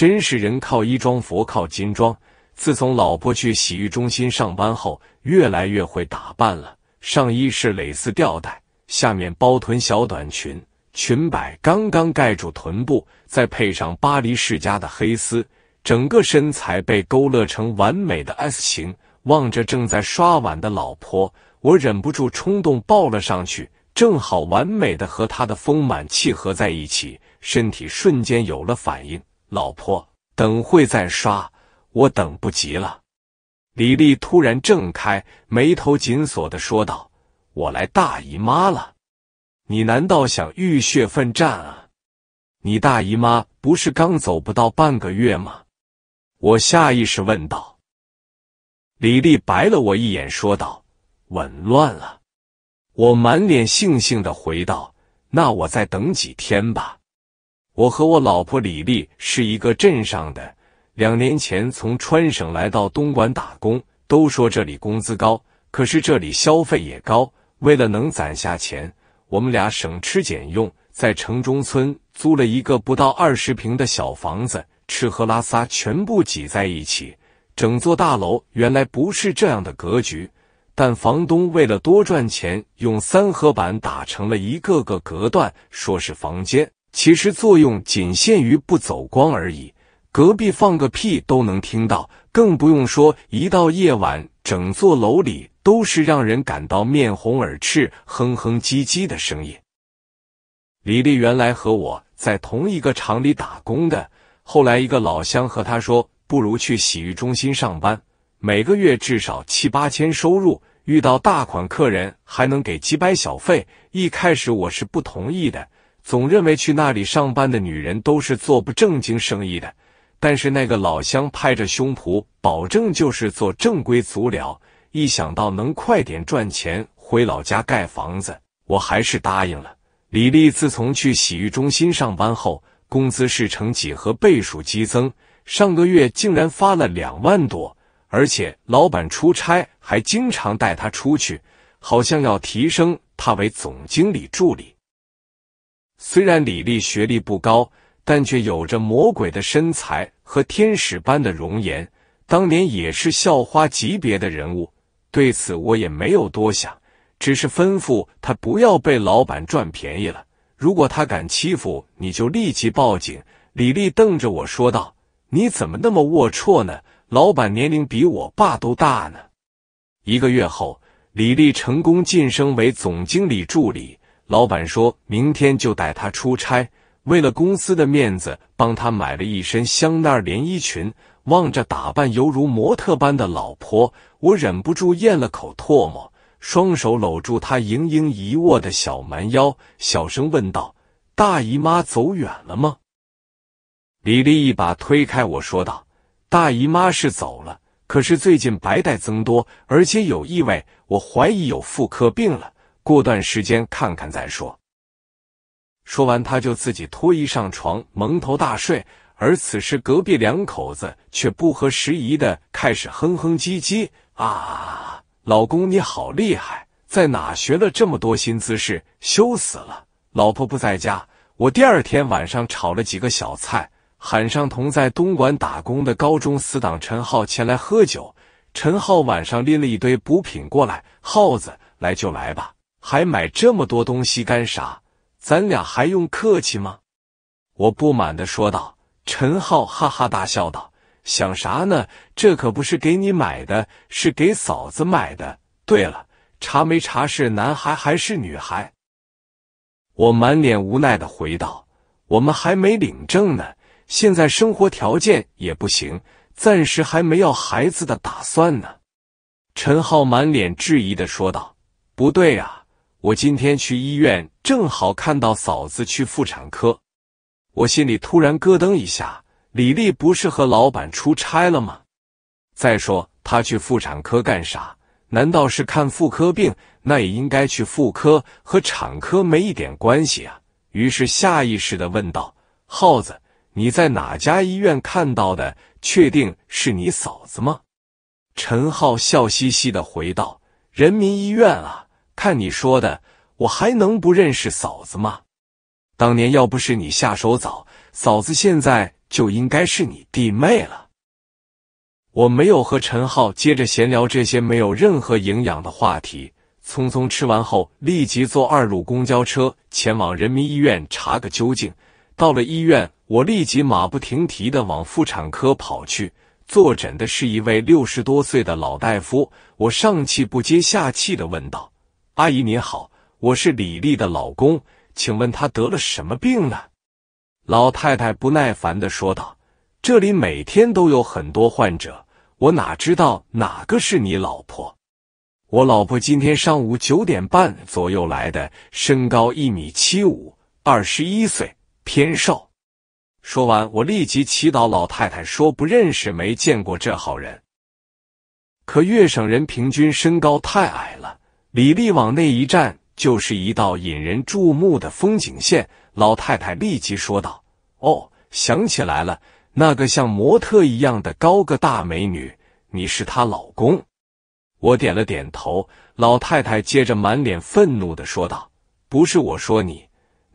真是人靠衣装，佛靠金装。自从老婆去洗浴中心上班后，越来越会打扮了。上衣是蕾丝吊带，下面包臀小短裙，裙摆刚刚盖住臀部，再配上巴黎世家的黑丝，整个身材被勾勒成完美的 S 型。望着正在刷碗的老婆，我忍不住冲动抱了上去，正好完美的和她的丰满契合在一起，身体瞬间有了反应。老婆，等会再刷，我等不及了。李丽突然挣开，眉头紧锁的说道：“我来大姨妈了，你难道想浴血奋战啊？你大姨妈不是刚走不到半个月吗？”我下意识问道。李丽白了我一眼，说道：“紊乱了。”我满脸悻悻的回道：“那我再等几天吧。”我和我老婆李丽是一个镇上的，两年前从川省来到东莞打工，都说这里工资高，可是这里消费也高。为了能攒下钱，我们俩省吃俭用，在城中村租了一个不到二十平的小房子，吃喝拉撒全部挤在一起。整座大楼原来不是这样的格局，但房东为了多赚钱，用三合板打成了一个个隔断，说是房间。其实作用仅限于不走光而已，隔壁放个屁都能听到，更不用说一到夜晚，整座楼里都是让人感到面红耳赤、哼哼唧唧的声音。李丽原来和我在同一个厂里打工的，后来一个老乡和他说，不如去洗浴中心上班，每个月至少七八千收入，遇到大款客人还能给几百小费。一开始我是不同意的。总认为去那里上班的女人都是做不正经生意的，但是那个老乡拍着胸脯保证就是做正规足疗。一想到能快点赚钱回老家盖房子，我还是答应了。李丽自从去洗浴中心上班后，工资是成几何倍数激增，上个月竟然发了两万多，而且老板出差还经常带她出去，好像要提升她为总经理助理。虽然李丽学历不高，但却有着魔鬼的身材和天使般的容颜，当年也是校花级别的人物。对此我也没有多想，只是吩咐她不要被老板赚便宜了。如果他敢欺负你，就立即报警。李丽瞪着我说道：“你怎么那么龌龊呢？老板年龄比我爸都大呢。”一个月后，李丽成功晋升为总经理助理。老板说明天就带他出差，为了公司的面子，帮他买了一身香奈儿连衣裙。望着打扮犹如模特般的老婆，我忍不住咽了口唾沫，双手搂住她盈盈一握的小蛮腰，小声问道：“大姨妈走远了吗？”李丽一把推开我说道：“大姨妈是走了，可是最近白带增多，而且有异味，我怀疑有妇科病了。”过段时间看看再说。说完，他就自己脱衣上床，蒙头大睡。而此时，隔壁两口子却不合时宜的开始哼哼唧唧：“啊，老公你好厉害，在哪学了这么多新姿势？羞死了！”老婆不在家，我第二天晚上炒了几个小菜，喊上同在东莞打工的高中死党陈浩前来喝酒。陈浩晚上拎了一堆补品过来：“耗子，来就来吧。”还买这么多东西干啥？咱俩还用客气吗？我不满的说道。陈浩哈哈大笑道：“想啥呢？这可不是给你买的，是给嫂子买的。对了，查没查是男孩还是女孩？”我满脸无奈的回道：“我们还没领证呢，现在生活条件也不行，暂时还没要孩子的打算呢。”陈浩满脸质疑的说道：“不对啊。”我今天去医院，正好看到嫂子去妇产科，我心里突然咯噔一下。李丽不是和老板出差了吗？再说她去妇产科干啥？难道是看妇科病？那也应该去妇科，和产科没一点关系啊。于是下意识的问道：“耗子，你在哪家医院看到的？确定是你嫂子吗？”陈浩笑嘻嘻的回道：“人民医院啊。”看你说的，我还能不认识嫂子吗？当年要不是你下手早，嫂子现在就应该是你弟妹了。我没有和陈浩接着闲聊这些没有任何营养的话题，匆匆吃完后，立即坐二路公交车前往人民医院查个究竟。到了医院，我立即马不停蹄的往妇产科跑去。坐诊的是一位六十多岁的老大夫，我上气不接下气的问道。阿姨您好，我是李丽的老公，请问她得了什么病呢？老太太不耐烦的说道：“这里每天都有很多患者，我哪知道哪个是你老婆？我老婆今天上午九点半左右来的，身高一米七五，二十一岁，偏瘦。”说完，我立即祈祷老太太说不认识，没见过这号人。可粤省人平均身高太矮了。李丽往那一站，就是一道引人注目的风景线。老太太立即说道：“哦，想起来了，那个像模特一样的高个大美女，你是她老公。”我点了点头。老太太接着满脸愤怒的说道：“不是我说你，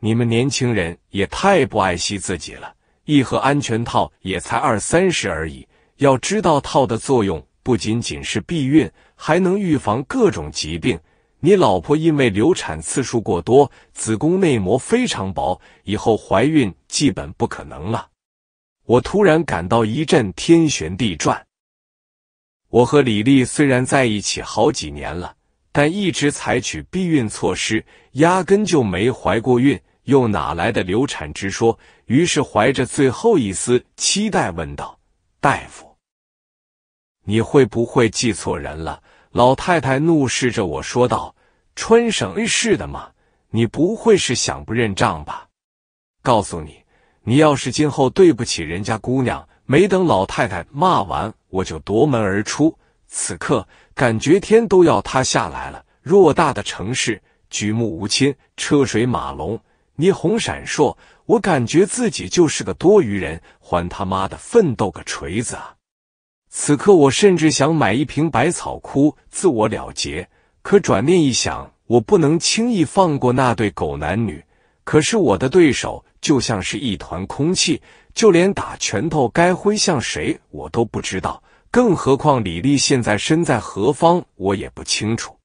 你们年轻人也太不爱惜自己了，一盒安全套也才二三十而已，要知道套的作用。”不仅仅是避孕，还能预防各种疾病。你老婆因为流产次数过多，子宫内膜非常薄，以后怀孕基本不可能了。我突然感到一阵天旋地转。我和李丽虽然在一起好几年了，但一直采取避孕措施，压根就没怀过孕，又哪来的流产之说？于是怀着最后一丝期待问道：“大夫。”你会不会记错人了？老太太怒视着我说道：“川省市的吗？你不会是想不认账吧？”告诉你，你要是今后对不起人家姑娘，没等老太太骂完，我就夺门而出。此刻感觉天都要塌下来了。偌大的城市，举目无亲，车水马龙，霓虹闪烁，我感觉自己就是个多余人，还他妈的奋斗个锤子啊！此刻我甚至想买一瓶百草枯自我了结，可转念一想，我不能轻易放过那对狗男女。可是我的对手就像是一团空气，就连打拳头该挥向谁我都不知道，更何况李丽现在身在何方我也不清楚。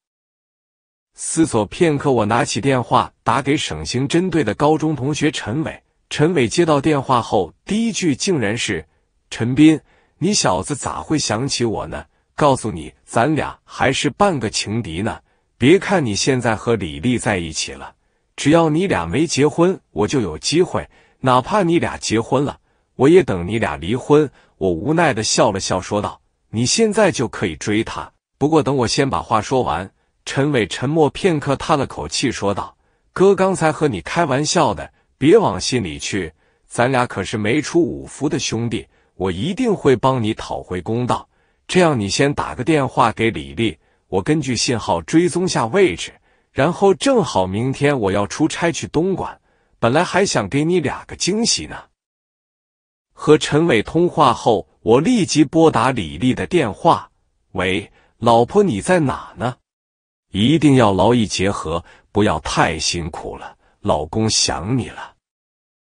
思索片刻，我拿起电话打给省刑侦队的高中同学陈伟。陈伟接到电话后，第一句竟然是：“陈斌。”你小子咋会想起我呢？告诉你，咱俩还是半个情敌呢。别看你现在和李丽在一起了，只要你俩没结婚，我就有机会。哪怕你俩结婚了，我也等你俩离婚。我无奈的笑了笑，说道：“你现在就可以追她，不过等我先把话说完。”陈伟沉默片刻，叹了口气，说道：“哥，刚才和你开玩笑的，别往心里去。咱俩可是没出五服的兄弟。”我一定会帮你讨回公道。这样，你先打个电话给李丽，我根据信号追踪下位置。然后，正好明天我要出差去东莞，本来还想给你俩个惊喜呢。和陈伟通话后，我立即拨打李丽的电话。喂，老婆，你在哪呢？一定要劳逸结合，不要太辛苦了，老公想你了。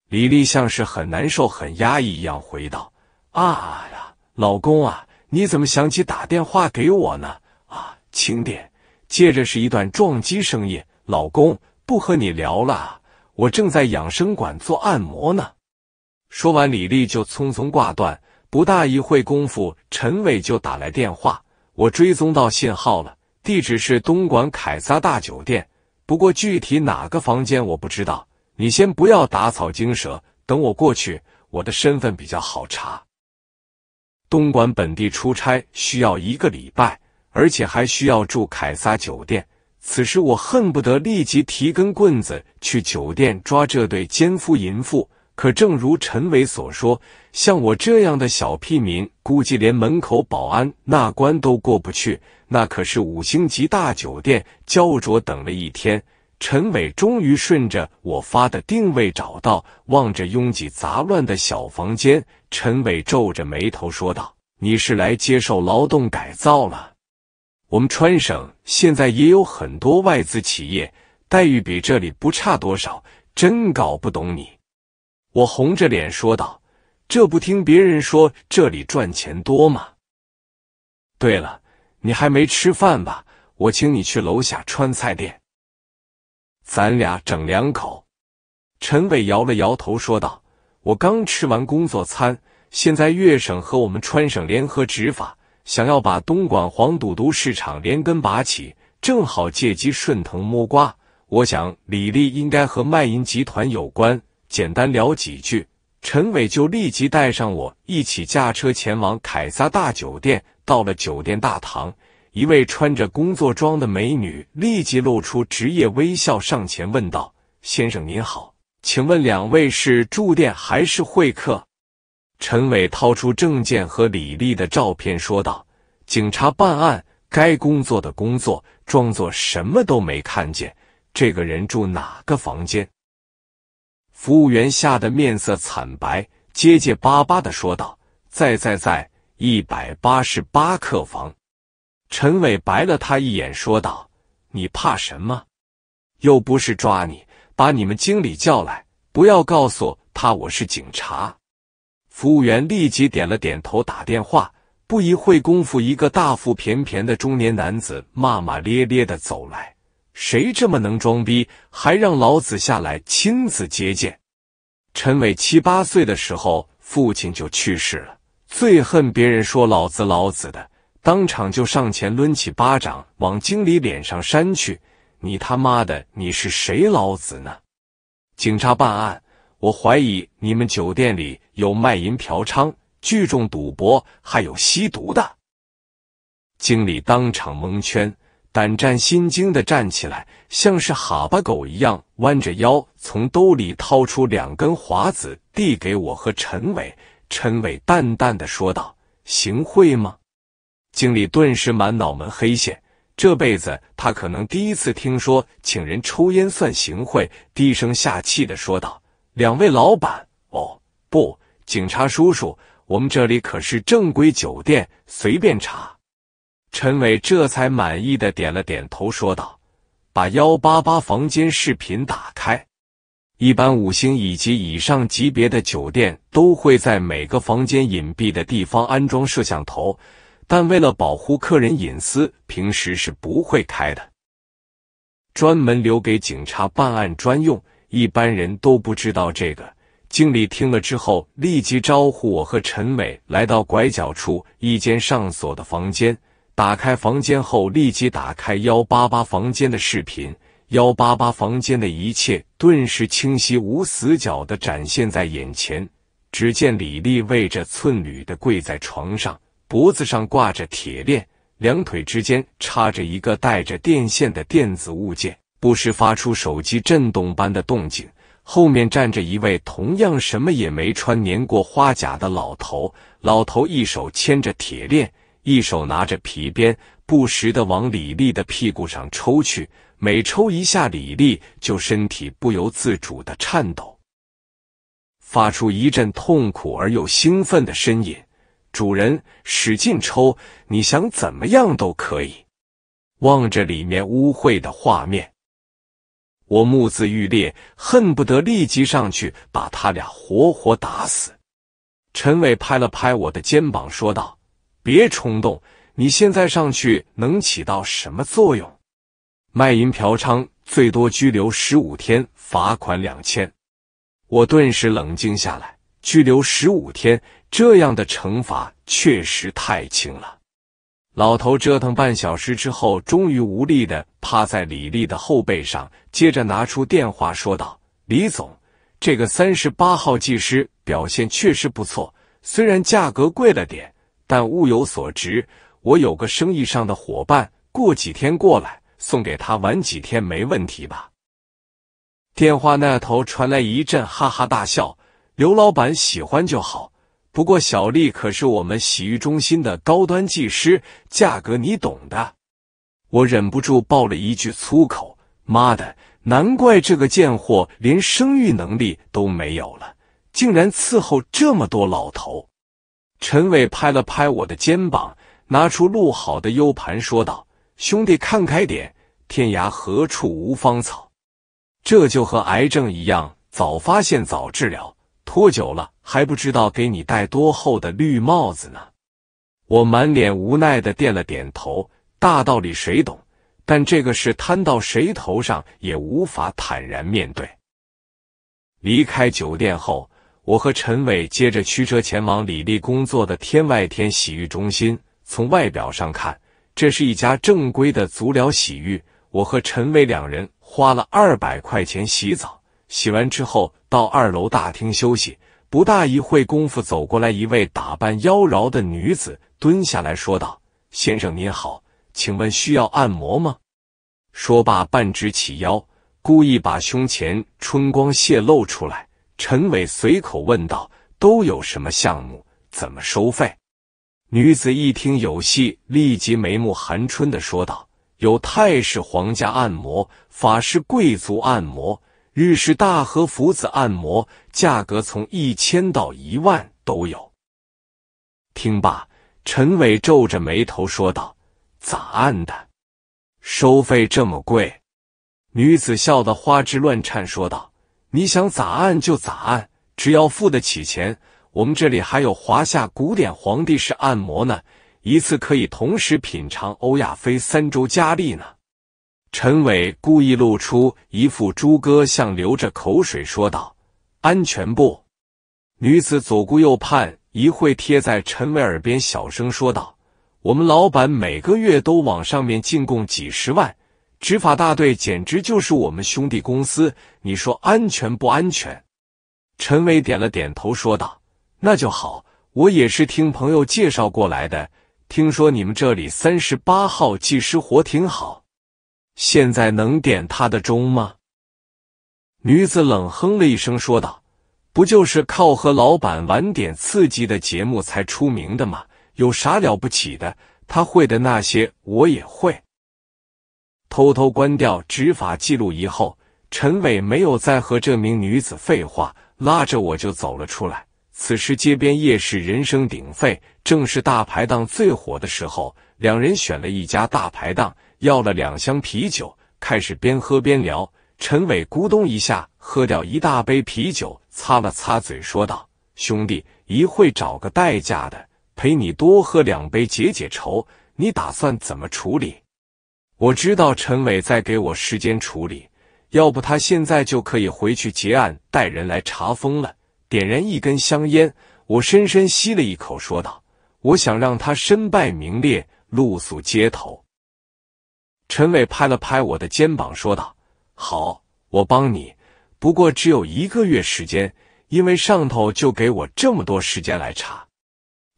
李丽像是很难受、很压抑一样回道。啊呀，老公啊，你怎么想起打电话给我呢？啊，轻点。接着是一段撞击声音。老公，不和你聊了，我正在养生馆做按摩呢。说完，李丽就匆匆挂断。不大一会功夫，陈伟就打来电话。我追踪到信号了，地址是东莞凯撒大酒店，不过具体哪个房间我不知道。你先不要打草惊蛇，等我过去，我的身份比较好查。东莞本地出差需要一个礼拜，而且还需要住凯撒酒店。此时我恨不得立即提根棍子去酒店抓这对奸夫淫妇。可正如陈伟所说，像我这样的小屁民，估计连门口保安那关都过不去。那可是五星级大酒店，焦灼等了一天。陈伟终于顺着我发的定位找到，望着拥挤杂乱的小房间，陈伟皱着眉头说道：“你是来接受劳动改造了？我们川省现在也有很多外资企业，待遇比这里不差多少，真搞不懂你。”我红着脸说道：“这不听别人说这里赚钱多吗？对了，你还没吃饭吧？我请你去楼下川菜店。”咱俩整两口。陈伟摇了摇头，说道：“我刚吃完工作餐，现在粤省和我们川省联合执法，想要把东莞黄赌毒市场连根拔起，正好借机顺藤摸瓜。我想李丽应该和卖淫集团有关。简单聊几句，陈伟就立即带上我一起驾车前往凯撒大酒店。到了酒店大堂。”一位穿着工作装的美女立即露出职业微笑，上前问道：“先生您好，请问两位是住店还是会客？”陈伟掏出证件和李丽的照片说道：“警察办案，该工作的工作，装作什么都没看见。”这个人住哪个房间？服务员吓得面色惨白，结结巴巴的说道：“在在在，一百八十八客房。”陈伟白了他一眼，说道：“你怕什么？又不是抓你，把你们经理叫来。不要告诉他我是警察。”服务员立即点了点头，打电话。不一会功夫，一个大腹便便的中年男子骂骂咧咧的走来：“谁这么能装逼，还让老子下来亲自接见？”陈伟七八岁的时候，父亲就去世了，最恨别人说“老子老子”的。当场就上前抡起巴掌往经理脸上扇去！你他妈的你是谁老子呢？警察办案，我怀疑你们酒店里有卖淫、嫖娼、聚众赌博，还有吸毒的。经理当场蒙圈，胆战心惊的站起来，像是哈巴狗一样弯着腰，从兜里掏出两根华子递给我和陈伟。陈伟淡淡的说道：“行贿吗？”经理顿时满脑门黑线，这辈子他可能第一次听说请人抽烟算行贿，低声下气的说道：“两位老板，哦不，警察叔叔，我们这里可是正规酒店，随便查。”陈伟这才满意的点了点头，说道：“把幺八八房间视频打开。一般五星以及以上级别的酒店都会在每个房间隐蔽的地方安装摄像头。”但为了保护客人隐私，平时是不会开的，专门留给警察办案专用，一般人都不知道这个。经理听了之后，立即招呼我和陈伟来到拐角处一间上锁的房间，打开房间后，立即打开幺八八房间的视频，幺八八房间的一切顿时清晰无死角的展现在眼前。只见李丽偎着寸缕的跪在床上。脖子上挂着铁链，两腿之间插着一个带着电线的电子物件，不时发出手机震动般的动静。后面站着一位同样什么也没穿、年过花甲的老头，老头一手牵着铁链，一手拿着皮鞭，不时的往李丽的屁股上抽去。每抽一下，李丽就身体不由自主的颤抖，发出一阵痛苦而又兴奋的呻吟。主人，使劲抽！你想怎么样都可以。望着里面污秽的画面，我目眦欲裂，恨不得立即上去把他俩活活打死。陈伟拍了拍我的肩膀，说道：“别冲动，你现在上去能起到什么作用？卖淫嫖娼最多拘留十五天，罚款两千。”我顿时冷静下来，拘留十五天。这样的惩罚确实太轻了。老头折腾半小时之后，终于无力的趴在李丽的后背上，接着拿出电话说道：“李总，这个三十八号技师表现确实不错，虽然价格贵了点，但物有所值。我有个生意上的伙伴，过几天过来，送给他玩几天没问题吧？”电话那头传来一阵哈哈大笑：“刘老板喜欢就好。”不过，小丽可是我们洗浴中心的高端技师，价格你懂的。我忍不住爆了一句粗口：“妈的，难怪这个贱货连生育能力都没有了，竟然伺候这么多老头。”陈伟拍了拍我的肩膀，拿出录好的 U 盘，说道：“兄弟，看开点，天涯何处无芳草。这就和癌症一样，早发现早治疗，拖久了。”还不知道给你戴多厚的绿帽子呢！我满脸无奈的点了点头。大道理谁懂，但这个事摊到谁头上也无法坦然面对。离开酒店后，我和陈伟接着驱车前往李丽工作的天外天洗浴中心。从外表上看，这是一家正规的足疗洗浴。我和陈伟两人花了二百块钱洗澡，洗完之后到二楼大厅休息。不大一会功夫，走过来一位打扮妖娆的女子，蹲下来说道：“先生您好，请问需要按摩吗？”说罢，半直起腰，故意把胸前春光泄露出来。陈伟随口问道：“都有什么项目？怎么收费？”女子一听有戏，立即眉目含春的说道：“有泰式皇家按摩，法式贵族按摩。”日式大和福子按摩，价格从一千到一万都有。听罢，陈伟皱着眉头说道：“咋按的？收费这么贵？”女子笑得花枝乱颤，说道：“你想咋按就咋按，只要付得起钱。我们这里还有华夏古典皇帝式按摩呢，一次可以同时品尝欧亚非三洲佳丽呢。”陈伟故意露出一副猪哥像，流着口水说道：“安全不？”女子左顾右盼，一会贴在陈伟耳边小声说道：“我们老板每个月都往上面进贡几十万，执法大队简直就是我们兄弟公司。你说安全不安全？”陈伟点了点头，说道：“那就好，我也是听朋友介绍过来的。听说你们这里三十八号技师活挺好。”现在能点他的钟吗？女子冷哼了一声，说道：“不就是靠和老板玩点刺激的节目才出名的吗？有啥了不起的？他会的那些我也会。”偷偷关掉执法记录仪后，陈伟没有再和这名女子废话，拉着我就走了出来。此时街边夜市人声鼎沸，正是大排档最火的时候。两人选了一家大排档。要了两箱啤酒，开始边喝边聊。陈伟咕咚一下喝掉一大杯啤酒，擦了擦嘴，说道：“兄弟，一会找个代驾的陪你多喝两杯，解解愁。你打算怎么处理？”我知道陈伟在给我时间处理，要不他现在就可以回去结案，带人来查封了。点燃一根香烟，我深深吸了一口，说道：“我想让他身败名裂，露宿街头。”陈伟拍了拍我的肩膀，说道：“好，我帮你，不过只有一个月时间，因为上头就给我这么多时间来查。”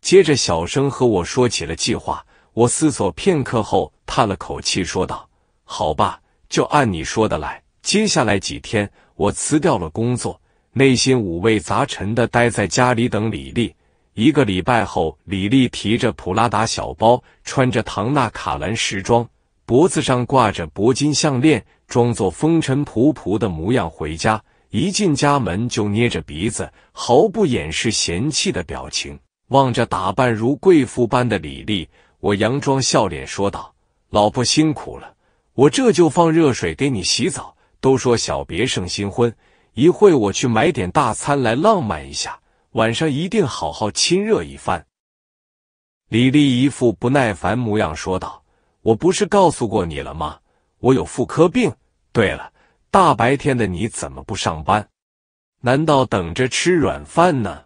接着小声和我说起了计划。我思索片刻后，叹了口气，说道：“好吧，就按你说的来。”接下来几天，我辞掉了工作，内心五味杂陈的待在家里等李丽。一个礼拜后，李丽提着普拉达小包，穿着唐纳卡兰时装。脖子上挂着铂金项链，装作风尘仆仆的模样回家。一进家门就捏着鼻子，毫不掩饰嫌弃的表情，望着打扮如贵妇般的李丽，我佯装笑脸说道：“老婆辛苦了，我这就放热水给你洗澡。都说小别胜新婚，一会我去买点大餐来浪漫一下，晚上一定好好亲热一番。”李丽一副不耐烦模样说道。我不是告诉过你了吗？我有妇科病。对了，大白天的你怎么不上班？难道等着吃软饭呢？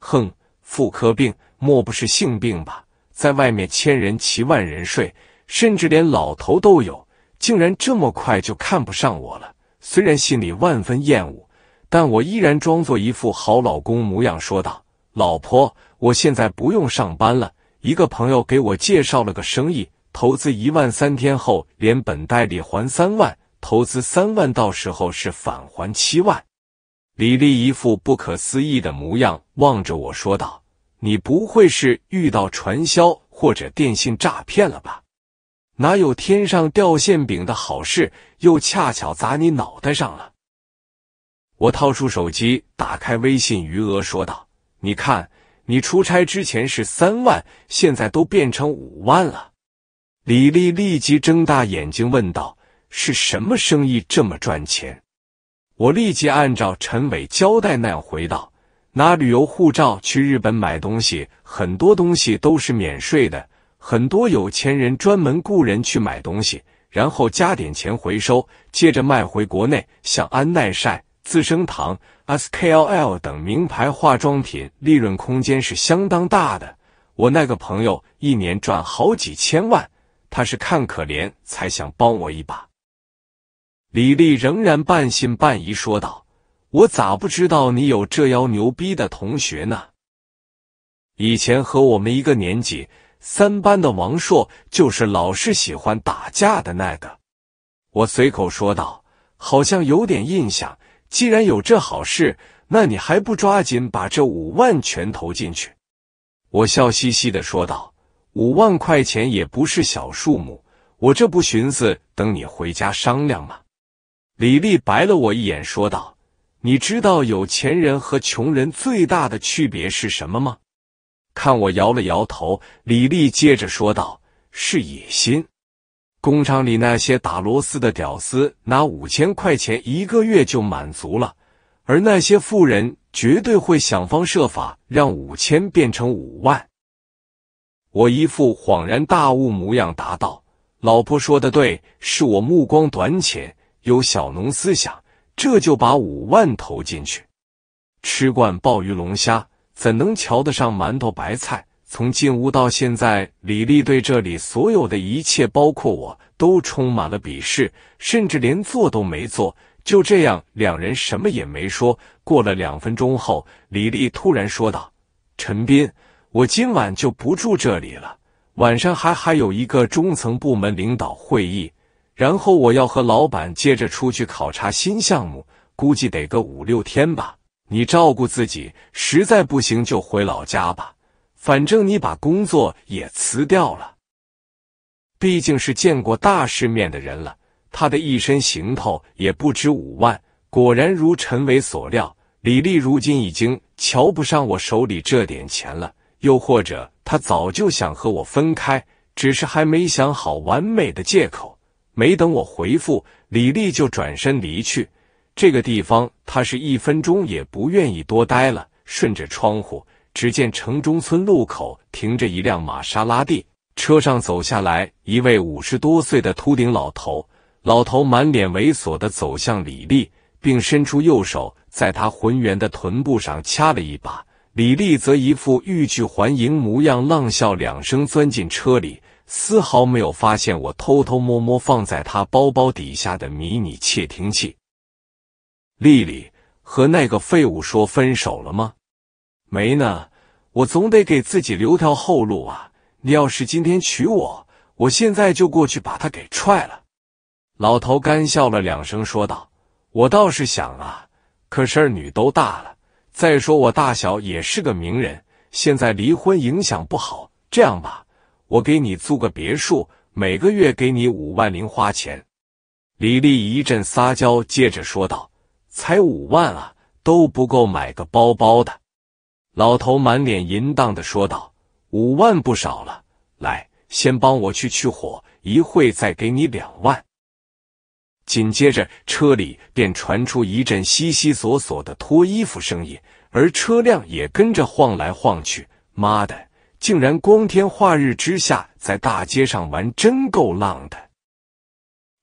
哼，妇科病莫不是性病吧？在外面千人骑万人睡，甚至连老头都有，竟然这么快就看不上我了。虽然心里万分厌恶，但我依然装作一副好老公模样说道：“老婆，我现在不用上班了。一个朋友给我介绍了个生意。”投资一万，三天后连本带利还三万；投资三万，到时候是返还七万。李丽一副不可思议的模样，望着我说道：“你不会是遇到传销或者电信诈骗了吧？哪有天上掉馅饼的好事，又恰巧砸你脑袋上了？”我掏出手机，打开微信余额，说道：“你看，你出差之前是三万，现在都变成五万了。”李丽立即睁大眼睛问道：“是什么生意这么赚钱？”我立即按照陈伟交代那样回道：“拿旅游护照去日本买东西，很多东西都是免税的。很多有钱人专门雇人去买东西，然后加点钱回收，接着卖回国内。像安耐晒、资生堂、S K L L 等名牌化妆品，利润空间是相当大的。我那个朋友一年赚好几千万。”他是看可怜才想帮我一把。李丽仍然半信半疑说道：“我咋不知道你有这妖牛逼的同学呢？以前和我们一个年级三班的王硕，就是老是喜欢打架的那个。”我随口说道：“好像有点印象。既然有这好事，那你还不抓紧把这五万全投进去？”我笑嘻嘻的说道。五万块钱也不是小数目，我这不寻思等你回家商量吗？李丽白了我一眼，说道：“你知道有钱人和穷人最大的区别是什么吗？”看我摇了摇头，李丽接着说道：“是野心。工厂里那些打螺丝的屌丝拿五千块钱一个月就满足了，而那些富人绝对会想方设法让五千变成五万。”我一副恍然大悟模样，答道：“老婆说的对，是我目光短浅，有小农思想。这就把五万投进去。吃惯鲍鱼龙虾，怎能瞧得上馒头白菜？”从进屋到现在，李丽对这里所有的一切，包括我都充满了鄙视，甚至连坐都没坐。就这样，两人什么也没说。过了两分钟后，李丽突然说道：“陈斌。”我今晚就不住这里了，晚上还还有一个中层部门领导会议，然后我要和老板接着出去考察新项目，估计得个五六天吧。你照顾自己，实在不行就回老家吧。反正你把工作也辞掉了，毕竟是见过大世面的人了，他的一身行头也不止五万。果然如陈伟所料，李丽如今已经瞧不上我手里这点钱了。又或者他早就想和我分开，只是还没想好完美的借口。没等我回复，李丽就转身离去。这个地方，他是一分钟也不愿意多待了。顺着窗户，只见城中村路口停着一辆玛莎拉蒂，车上走下来一位五十多岁的秃顶老头。老头满脸猥琐的走向李丽，并伸出右手，在她浑圆的臀部上掐了一把。李丽则一副欲拒还迎模样，浪笑两声，钻进车里，丝毫没有发现我偷偷摸摸放在她包包底下的迷你窃听器。丽丽和那个废物说分手了吗？没呢，我总得给自己留条后路啊！你要是今天娶我，我现在就过去把他给踹了。老头干笑了两声，说道：“我倒是想啊，可事儿女都大了。”再说我大小也是个名人，现在离婚影响不好。这样吧，我给你租个别墅，每个月给你五万零花钱。李丽一阵撒娇，接着说道：“才五万啊，都不够买个包包的。”老头满脸淫荡的说道：“五万不少了，来，先帮我去去火，一会再给你两万。”紧接着，车里便传出一阵悉悉索索的脱衣服声音，而车辆也跟着晃来晃去。妈的，竟然光天化日之下在大街上玩，真够浪的！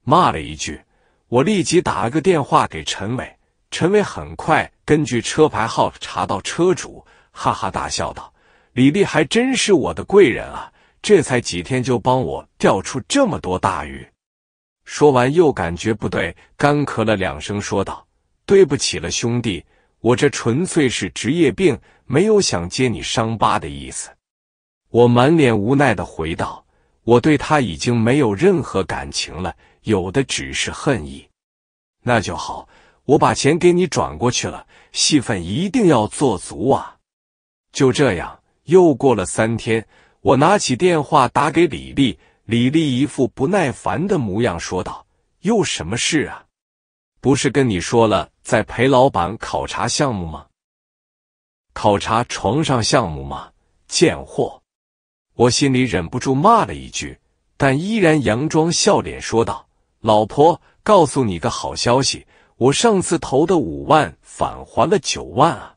骂了一句，我立即打了个电话给陈伟。陈伟很快根据车牌号查到车主，哈哈大笑道：“李丽还真是我的贵人啊！这才几天就帮我钓出这么多大鱼。”说完，又感觉不对，干咳了两声，说道：“对不起了，兄弟，我这纯粹是职业病，没有想揭你伤疤的意思。”我满脸无奈的回道：“我对他已经没有任何感情了，有的只是恨意。”那就好，我把钱给你转过去了，戏份一定要做足啊！就这样，又过了三天，我拿起电话打给李丽。李丽一副不耐烦的模样说道：“又什么事啊？不是跟你说了在陪老板考察项目吗？考察床上项目吗？贱货！”我心里忍不住骂了一句，但依然佯装笑脸说道：“老婆，告诉你个好消息，我上次投的五万返还了九万啊！”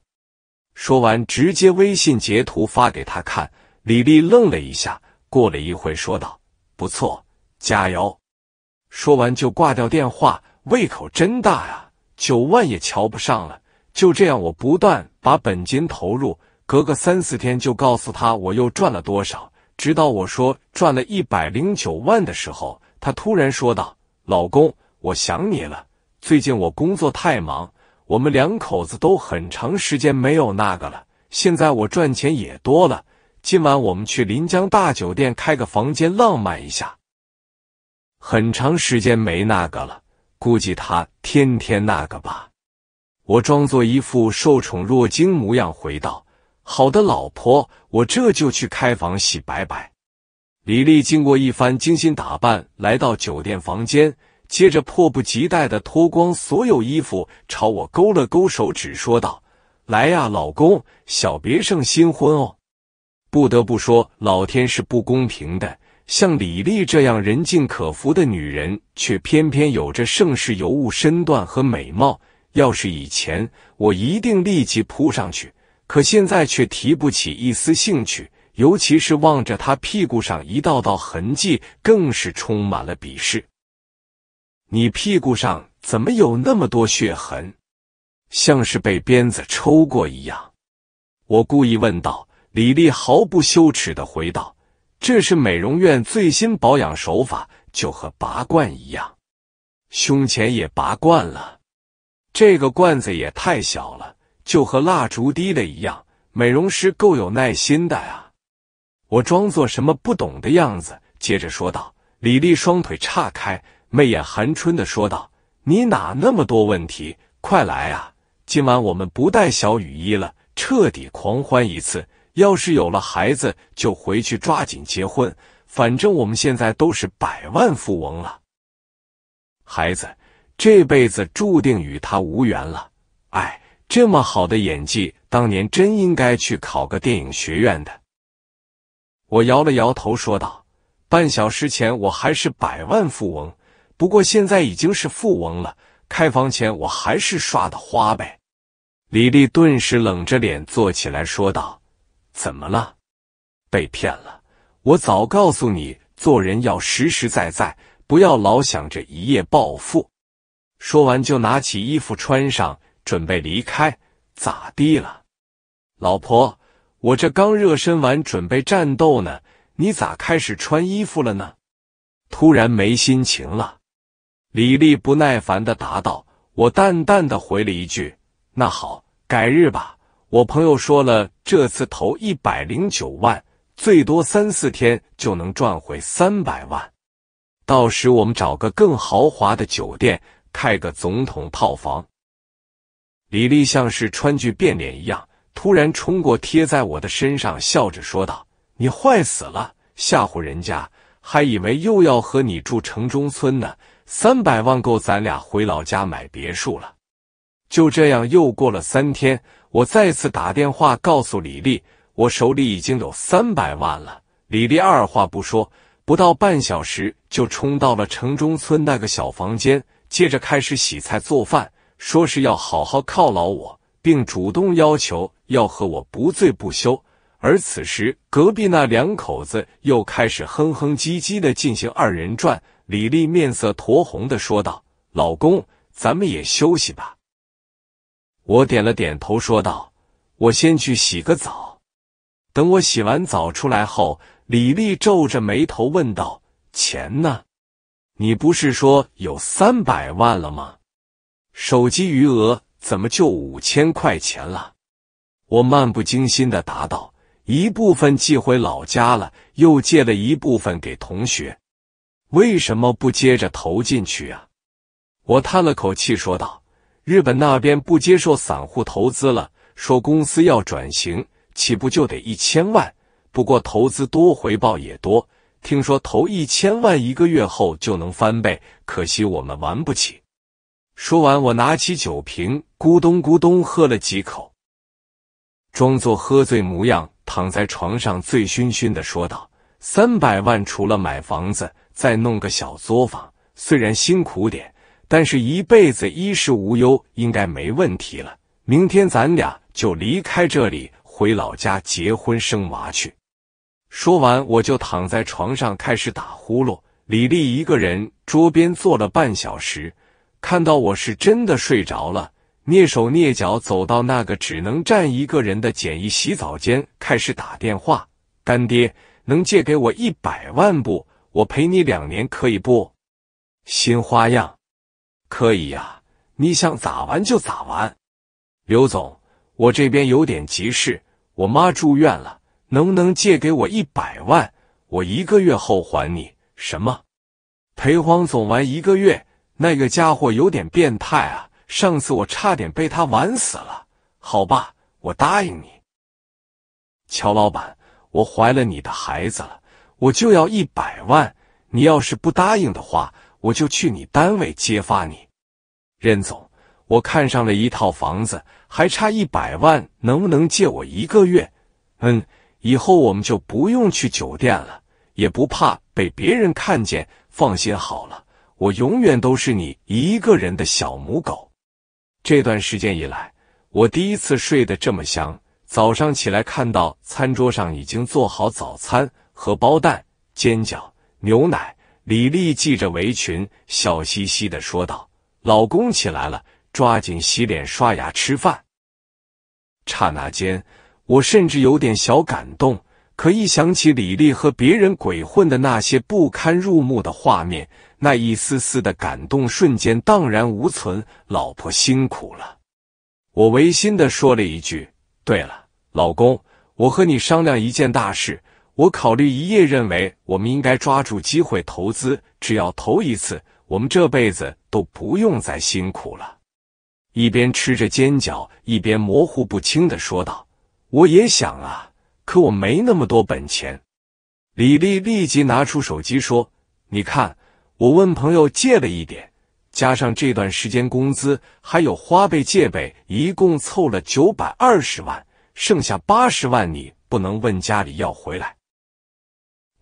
说完，直接微信截图发给他看。李丽愣了一下，过了一会说道。不错，加油！说完就挂掉电话。胃口真大啊，九万也瞧不上了。就这样，我不断把本金投入，隔个三四天就告诉他我又赚了多少。直到我说赚了一百零九万的时候，他突然说道：“老公，我想你了。最近我工作太忙，我们两口子都很长时间没有那个了。现在我赚钱也多了。”今晚我们去临江大酒店开个房间，浪漫一下。很长时间没那个了，估计他天天那个吧。我装作一副受宠若惊模样回道：“好的，老婆，我这就去开房洗白白。”李丽经过一番精心打扮，来到酒店房间，接着迫不及待的脱光所有衣服，朝我勾了勾手指，说道：“来呀，老公，小别胜新婚哦。”不得不说，老天是不公平的。像李丽这样人尽可夫的女人，却偏偏有着盛世尤物身段和美貌。要是以前，我一定立即扑上去，可现在却提不起一丝兴趣。尤其是望着她屁股上一道道痕迹，更是充满了鄙视。你屁股上怎么有那么多血痕？像是被鞭子抽过一样。我故意问道。李丽毫不羞耻地回道：“这是美容院最新保养手法，就和拔罐一样，胸前也拔罐了。这个罐子也太小了，就和蜡烛滴的一样。美容师够有耐心的啊！”我装作什么不懂的样子，接着说道。李丽双腿岔开，媚眼含春的说道：“你哪那么多问题？快来啊！今晚我们不带小雨衣了，彻底狂欢一次。”要是有了孩子，就回去抓紧结婚。反正我们现在都是百万富翁了。孩子这辈子注定与他无缘了。哎，这么好的演技，当年真应该去考个电影学院的。我摇了摇头说道：“半小时前我还是百万富翁，不过现在已经是富翁了。开房前我还是刷的花呗。”李丽顿时冷着脸坐起来说道。怎么了？被骗了！我早告诉你，做人要实实在在，不要老想着一夜暴富。说完，就拿起衣服穿上，准备离开。咋地了，老婆？我这刚热身完，准备战斗呢，你咋开始穿衣服了呢？突然没心情了。李丽不耐烦的答道。我淡淡的回了一句：“那好，改日吧。”我朋友说了，这次投一百零九万，最多三四天就能赚回三百万。到时我们找个更豪华的酒店，开个总统套房。李丽像是川剧变脸一样，突然冲过贴在我的身上，笑着说道：“你坏死了，吓唬人家，还以为又要和你住城中村呢。三百万够咱俩回老家买别墅了。”就这样又过了三天，我再次打电话告诉李丽，我手里已经有三百万了。李丽二话不说，不到半小时就冲到了城中村那个小房间，接着开始洗菜做饭，说是要好好犒劳我，并主动要求要和我不醉不休。而此时隔壁那两口子又开始哼哼唧唧的进行二人转。李丽面色酡红的说道：“老公，咱们也休息吧。”我点了点头，说道：“我先去洗个澡。”等我洗完澡出来后，李丽皱着眉头问道：“钱呢？你不是说有三百万了吗？手机余额怎么就五千块钱了？”我漫不经心的答道：“一部分寄回老家了，又借了一部分给同学。为什么不接着投进去啊？”我叹了口气说道。日本那边不接受散户投资了，说公司要转型，岂不就得一千万？不过投资多，回报也多。听说投一千万，一个月后就能翻倍，可惜我们玩不起。说完，我拿起酒瓶，咕咚咕咚喝了几口，装作喝醉模样，躺在床上醉醺醺的说道：“三百万除了买房子，再弄个小作坊，虽然辛苦点。”但是，一辈子衣食无忧应该没问题了。明天咱俩就离开这里，回老家结婚生娃去。说完，我就躺在床上开始打呼噜。李丽一个人桌边坐了半小时，看到我是真的睡着了，蹑手蹑脚走到那个只能站一个人的简易洗澡间，开始打电话：“干爹，能借给我一百万不？我陪你两年可以不？”新花样。可以呀，你想咋玩就咋玩。刘总，我这边有点急事，我妈住院了，能不能借给我一百万？我一个月后还你。什么？陪黄总玩一个月？那个家伙有点变态啊！上次我差点被他玩死了。好吧，我答应你。乔老板，我怀了你的孩子了，我就要一百万。你要是不答应的话。我就去你单位揭发你，任总，我看上了一套房子，还差一百万，能不能借我一个月？嗯，以后我们就不用去酒店了，也不怕被别人看见。放心好了，我永远都是你一个人的小母狗。这段时间以来，我第一次睡得这么香，早上起来看到餐桌上已经做好早餐，荷包蛋、煎饺、牛奶。李丽系着围裙，笑嘻嘻的说道：“老公起来了，抓紧洗脸、刷牙、吃饭。”刹那间，我甚至有点小感动。可一想起李丽和别人鬼混的那些不堪入目的画面，那一丝丝的感动瞬间荡然无存。老婆辛苦了，我违心的说了一句：“对了，老公，我和你商量一件大事。”我考虑一夜，认为我们应该抓住机会投资，只要投一次，我们这辈子都不用再辛苦了。一边吃着煎饺，一边模糊不清的说道：“我也想啊，可我没那么多本钱。”李丽立即拿出手机说：“你看，我问朋友借了一点，加上这段时间工资还有花呗借呗，一共凑了九百二十万，剩下八十万你不能问家里要回来。”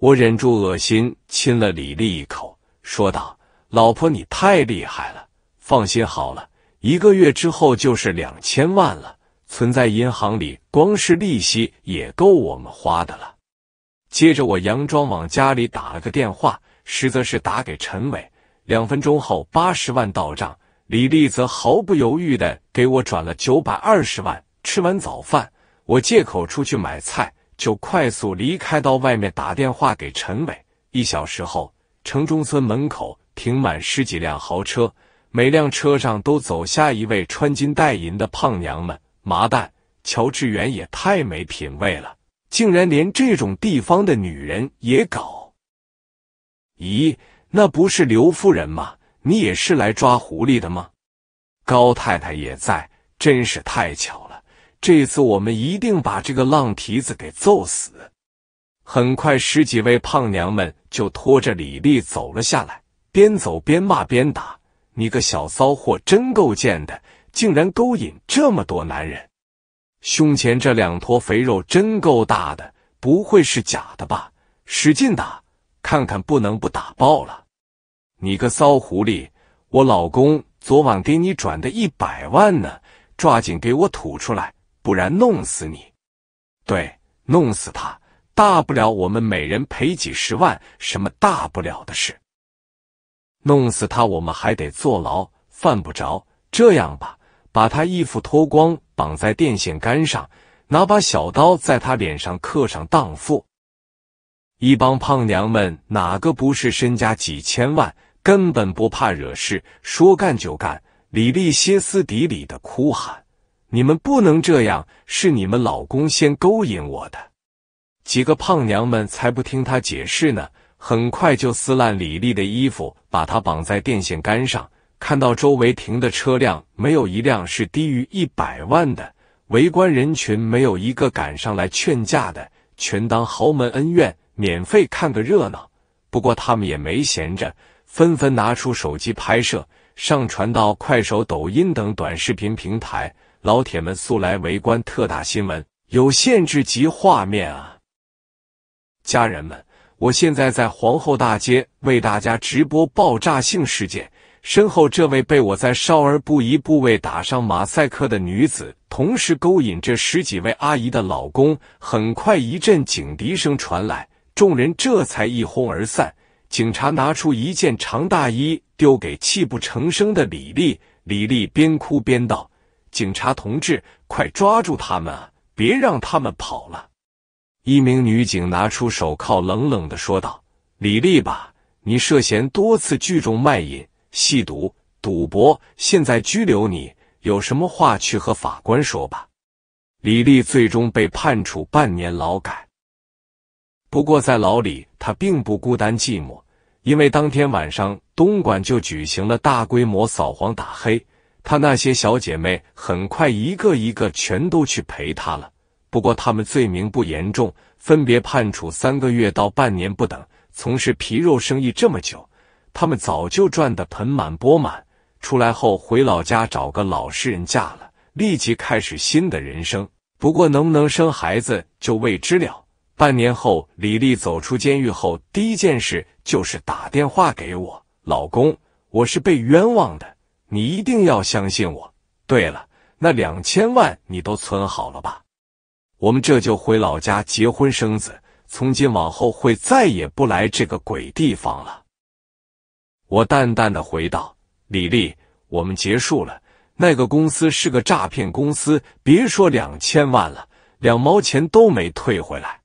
我忍住恶心，亲了李丽一口，说道：“老婆，你太厉害了，放心好了，一个月之后就是两千万了，存在银行里，光是利息也够我们花的了。”接着我佯装往家里打了个电话，实则是打给陈伟。两分钟后，八十万到账，李丽则毫不犹豫的给我转了九百二十万。吃完早饭，我借口出去买菜。就快速离开，到外面打电话给陈伟。一小时后，城中村门口停满十几辆豪车，每辆车上都走下一位穿金戴银的胖娘们。麻蛋，乔志远也太没品位了，竟然连这种地方的女人也搞。咦，那不是刘夫人吗？你也是来抓狐狸的吗？高太太也在，真是太巧了。这次我们一定把这个浪蹄子给揍死！很快，十几位胖娘们就拖着李丽走了下来，边走边骂边打：“你个小骚货，真够贱的，竟然勾引这么多男人！胸前这两坨肥肉真够大的，不会是假的吧？使劲打，看看不能不打爆了！你个骚狐狸，我老公昨晚给你转的一百万呢，抓紧给我吐出来！”不然弄死你！对，弄死他！大不了我们每人赔几十万，什么大不了的事！弄死他，我们还得坐牢，犯不着。这样吧，把他衣服脱光，绑在电线杆上，拿把小刀在他脸上刻上“荡妇”。一帮胖娘们，哪个不是身家几千万，根本不怕惹事，说干就干。李丽歇斯底里的哭喊。你们不能这样！是你们老公先勾引我的。几个胖娘们才不听他解释呢，很快就撕烂李丽的衣服，把她绑在电线杆上。看到周围停的车辆，没有一辆是低于一百万的。围观人群没有一个赶上来劝架的，全当豪门恩怨，免费看个热闹。不过他们也没闲着，纷纷拿出手机拍摄，上传到快手、抖音等短视频平台。老铁们速来围观特大新闻，有限制级画面啊！家人们，我现在在皇后大街为大家直播爆炸性事件。身后这位被我在少儿不宜部位打上马赛克的女子，同时勾引这十几位阿姨的老公。很快一阵警笛声传来，众人这才一哄而散。警察拿出一件长大衣，丢给泣不成声的李丽。李丽边哭边道。警察同志，快抓住他们啊！别让他们跑了！一名女警拿出手铐，冷冷的说道：“李丽吧，你涉嫌多次聚众卖淫、吸毒、赌博，现在拘留你。有什么话去和法官说吧。”李丽最终被判处半年劳改。不过在牢里，他并不孤单寂寞，因为当天晚上，东莞就举行了大规模扫黄打黑。她那些小姐妹很快一个一个全都去陪她了。不过她们罪名不严重，分别判处三个月到半年不等。从事皮肉生意这么久，她们早就赚得盆满钵满。出来后回老家找个老实人嫁了，立即开始新的人生。不过能不能生孩子就未知了。半年后，李丽走出监狱后，第一件事就是打电话给我老公：“我是被冤枉的。”你一定要相信我。对了，那两千万你都存好了吧？我们这就回老家结婚生子，从今往后会再也不来这个鬼地方了。我淡淡的回道：“李丽，我们结束了。那个公司是个诈骗公司，别说两千万了，两毛钱都没退回来。”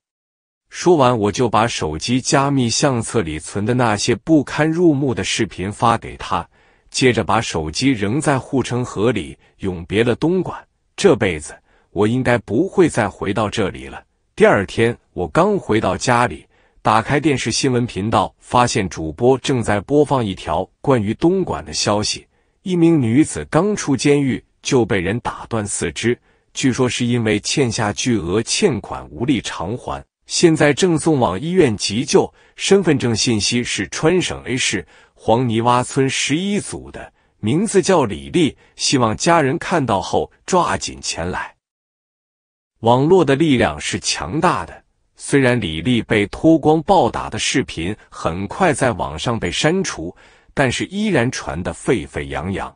说完，我就把手机加密相册里存的那些不堪入目的视频发给他。接着把手机扔在护城河里，永别了东莞。这辈子我应该不会再回到这里了。第二天我刚回到家里，打开电视新闻频道，发现主播正在播放一条关于东莞的消息：一名女子刚出监狱就被人打断四肢，据说是因为欠下巨额欠款无力偿还，现在正送往医院急救。身份证信息是川省 A 市。黄泥洼村十一组的名字叫李丽，希望家人看到后抓紧前来。网络的力量是强大的，虽然李丽被脱光暴打的视频很快在网上被删除，但是依然传得沸沸扬扬。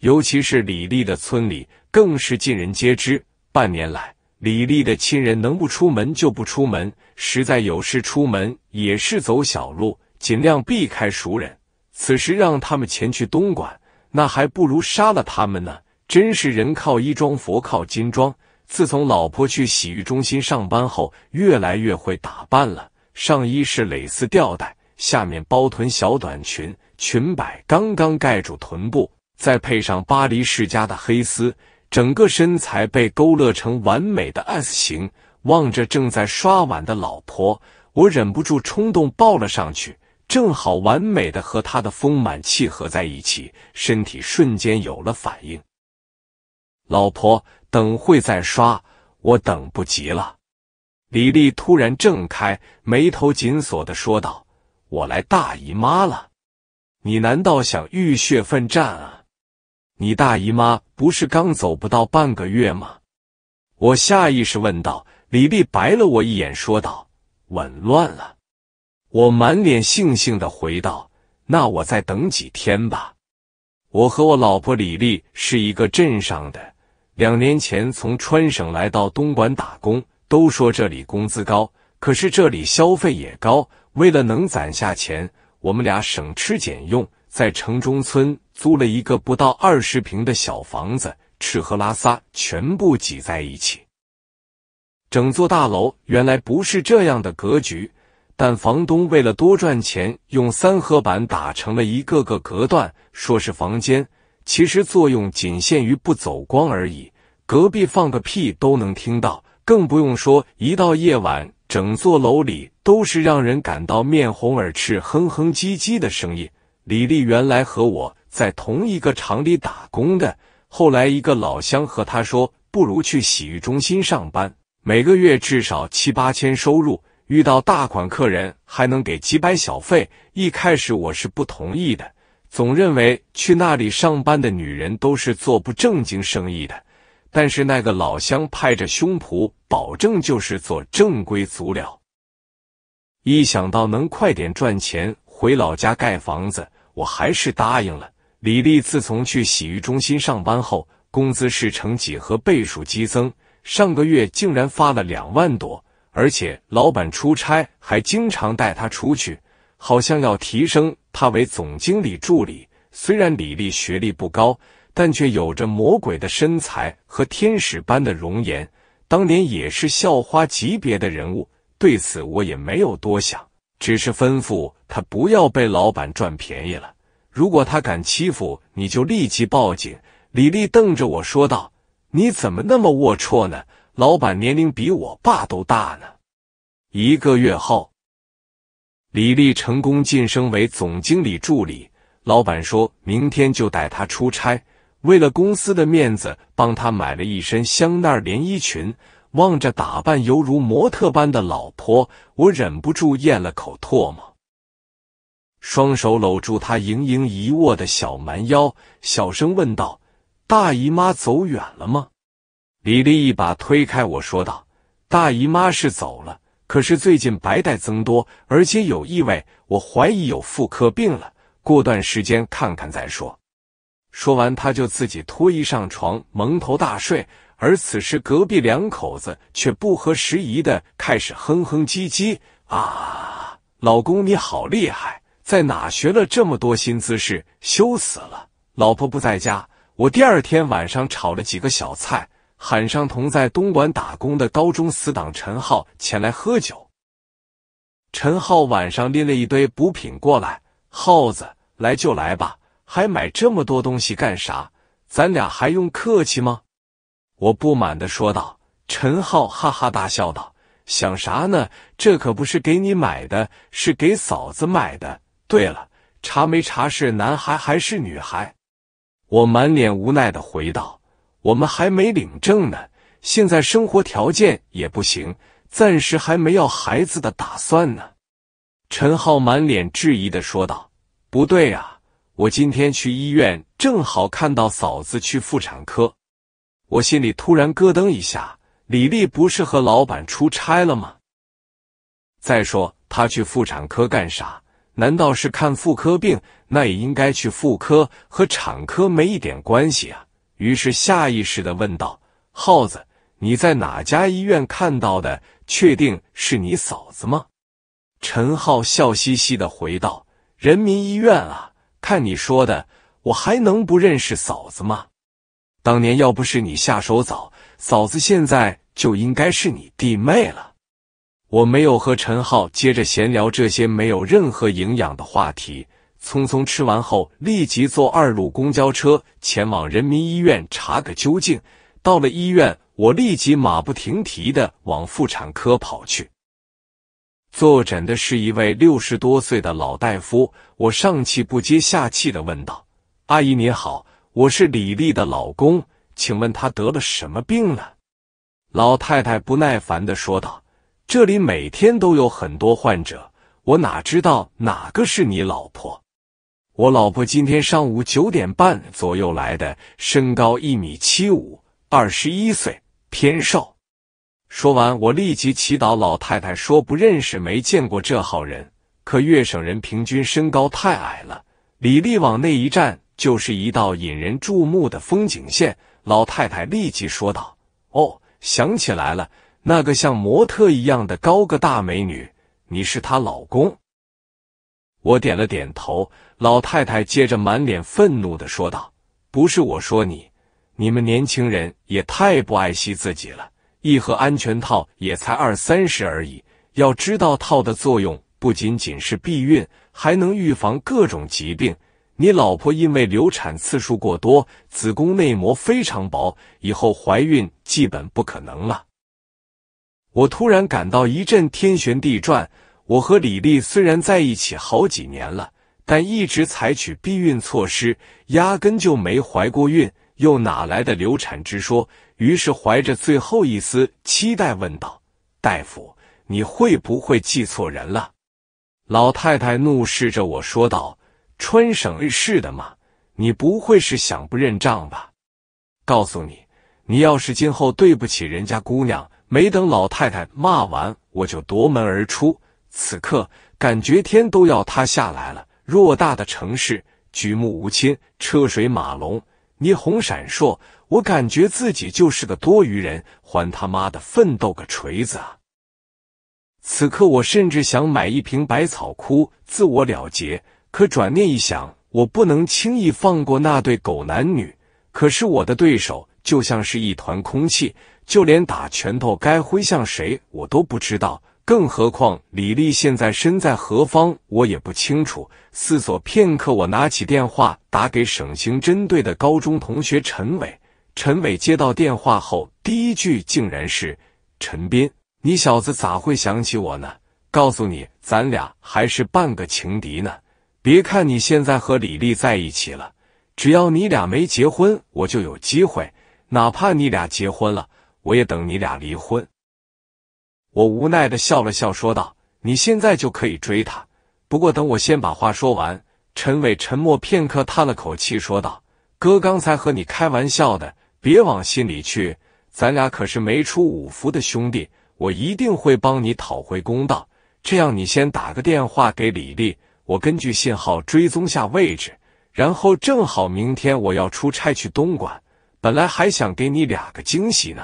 尤其是李丽的村里，更是尽人皆知。半年来，李丽的亲人能不出门就不出门，实在有事出门也是走小路。尽量避开熟人。此时让他们前去东莞，那还不如杀了他们呢。真是人靠衣装，佛靠金装。自从老婆去洗浴中心上班后，越来越会打扮了。上衣是蕾丝吊带，下面包臀小短裙，裙摆刚刚盖住臀部，再配上巴黎世家的黑丝，整个身材被勾勒成完美的 S 型。望着正在刷碗的老婆，我忍不住冲动抱了上去。正好完美的和他的丰满契合在一起，身体瞬间有了反应。老婆，等会再刷，我等不及了。李丽突然挣开，眉头紧锁的说道：“我来大姨妈了，你难道想浴血奋战啊？你大姨妈不是刚走不到半个月吗？”我下意识问道。李丽白了我一眼，说道：“紊乱了。”我满脸悻悻的回道：“那我再等几天吧。”我和我老婆李丽是一个镇上的，两年前从川省来到东莞打工，都说这里工资高，可是这里消费也高。为了能攒下钱，我们俩省吃俭用，在城中村租了一个不到二十平的小房子，吃喝拉撒全部挤在一起。整座大楼原来不是这样的格局。但房东为了多赚钱，用三合板打成了一个个隔断，说是房间，其实作用仅限于不走光而已。隔壁放个屁都能听到，更不用说一到夜晚，整座楼里都是让人感到面红耳赤、哼哼唧唧的声音。李丽原来和我在同一个厂里打工的，后来一个老乡和他说，不如去洗浴中心上班，每个月至少七八千收入。遇到大款客人还能给几百小费，一开始我是不同意的，总认为去那里上班的女人都是做不正经生意的。但是那个老乡拍着胸脯保证，就是做正规足疗。一想到能快点赚钱回老家盖房子，我还是答应了。李丽自从去洗浴中心上班后，工资是成几何倍数激增，上个月竟然发了两万多。而且老板出差还经常带他出去，好像要提升他为总经理助理。虽然李丽学历不高，但却有着魔鬼的身材和天使般的容颜，当年也是校花级别的人物。对此我也没有多想，只是吩咐他不要被老板赚便宜了。如果他敢欺负你，就立即报警。李丽瞪着我说道：“你怎么那么龌龊呢？”老板年龄比我爸都大呢。一个月后，李丽成功晋升为总经理助理。老板说明天就带她出差，为了公司的面子，帮她买了一身香奈儿连衣裙。望着打扮犹如模特般的老婆，我忍不住咽了口唾沫，双手搂住她盈盈一握的小蛮腰，小声问道：“大姨妈走远了吗？”李丽一把推开我说道：“大姨妈是走了，可是最近白带增多，而且有异味，我怀疑有妇科病了，过段时间看看再说。”说完，她就自己脱衣上床，蒙头大睡。而此时，隔壁两口子却不合时宜的开始哼哼唧唧：“啊，老公你好厉害，在哪学了这么多新姿势？羞死了！老婆不在家，我第二天晚上炒了几个小菜。”喊上同在东莞打工的高中死党陈浩前来喝酒。陈浩晚上拎了一堆补品过来，浩子，来就来吧，还买这么多东西干啥？咱俩还用客气吗？我不满的说道。陈浩哈哈大笑道：“想啥呢？这可不是给你买的，是给嫂子买的。对了，查没查是男孩还是女孩？”我满脸无奈的回道。我们还没领证呢，现在生活条件也不行，暂时还没要孩子的打算呢。陈浩满脸质疑的说道：“不对啊，我今天去医院正好看到嫂子去妇产科，我心里突然咯噔一下。李丽不是和老板出差了吗？再说她去妇产科干啥？难道是看妇科病？那也应该去妇科，和产科没一点关系啊。”于是下意识的问道：“耗子，你在哪家医院看到的？确定是你嫂子吗？”陈浩笑嘻嘻的回道：“人民医院啊，看你说的，我还能不认识嫂子吗？当年要不是你下手早，嫂子现在就应该是你弟妹了。”我没有和陈浩接着闲聊这些没有任何营养的话题。匆匆吃完后，立即坐二路公交车前往人民医院查个究竟。到了医院，我立即马不停蹄的往妇产科跑去。坐诊的是一位六十多岁的老大夫，我上气不接下气的问道：“阿姨您好，我是李丽的老公，请问她得了什么病呢？”老太太不耐烦的说道：“这里每天都有很多患者，我哪知道哪个是你老婆？”我老婆今天上午九点半左右来的，身高一米七五，二十一岁，偏瘦。说完，我立即祈祷老太太说不认识，没见过这号人。可粤省人平均身高太矮了，李丽往那一站就是一道引人注目的风景线。老太太立即说道：“哦，想起来了，那个像模特一样的高个大美女，你是她老公。”我点了点头，老太太接着满脸愤怒的说道：“不是我说你，你们年轻人也太不爱惜自己了。一盒安全套也才二三十而已，要知道套的作用不仅仅是避孕，还能预防各种疾病。你老婆因为流产次数过多，子宫内膜非常薄，以后怀孕基本不可能了。”我突然感到一阵天旋地转。我和李丽虽然在一起好几年了，但一直采取避孕措施，压根就没怀过孕，又哪来的流产之说？于是怀着最后一丝期待问道：“大夫，你会不会记错人了？”老太太怒视着我说道：“川省日市的嘛，你不会是想不认账吧？告诉你，你要是今后对不起人家姑娘……”没等老太太骂完，我就夺门而出。此刻感觉天都要塌下来了，偌大的城市，举目无亲，车水马龙，霓虹闪烁，我感觉自己就是个多余人，还他妈的奋斗个锤子啊！此刻我甚至想买一瓶百草枯，自我了结。可转念一想，我不能轻易放过那对狗男女。可是我的对手就像是一团空气，就连打拳头该挥向谁，我都不知道。更何况李丽现在身在何方，我也不清楚。思索片刻，我拿起电话打给省刑侦队的高中同学陈伟。陈伟接到电话后，第一句竟然是：“陈斌，你小子咋会想起我呢？告诉你，咱俩还是半个情敌呢。别看你现在和李丽在一起了，只要你俩没结婚，我就有机会；哪怕你俩结婚了，我也等你俩离婚。”我无奈的笑了笑，说道：“你现在就可以追他，不过等我先把话说完。”陈伟沉默片刻，叹了口气，说道：“哥，刚才和你开玩笑的，别往心里去。咱俩可是没出五福的兄弟，我一定会帮你讨回公道。这样，你先打个电话给李丽，我根据信号追踪下位置。然后，正好明天我要出差去东莞，本来还想给你俩个惊喜呢。”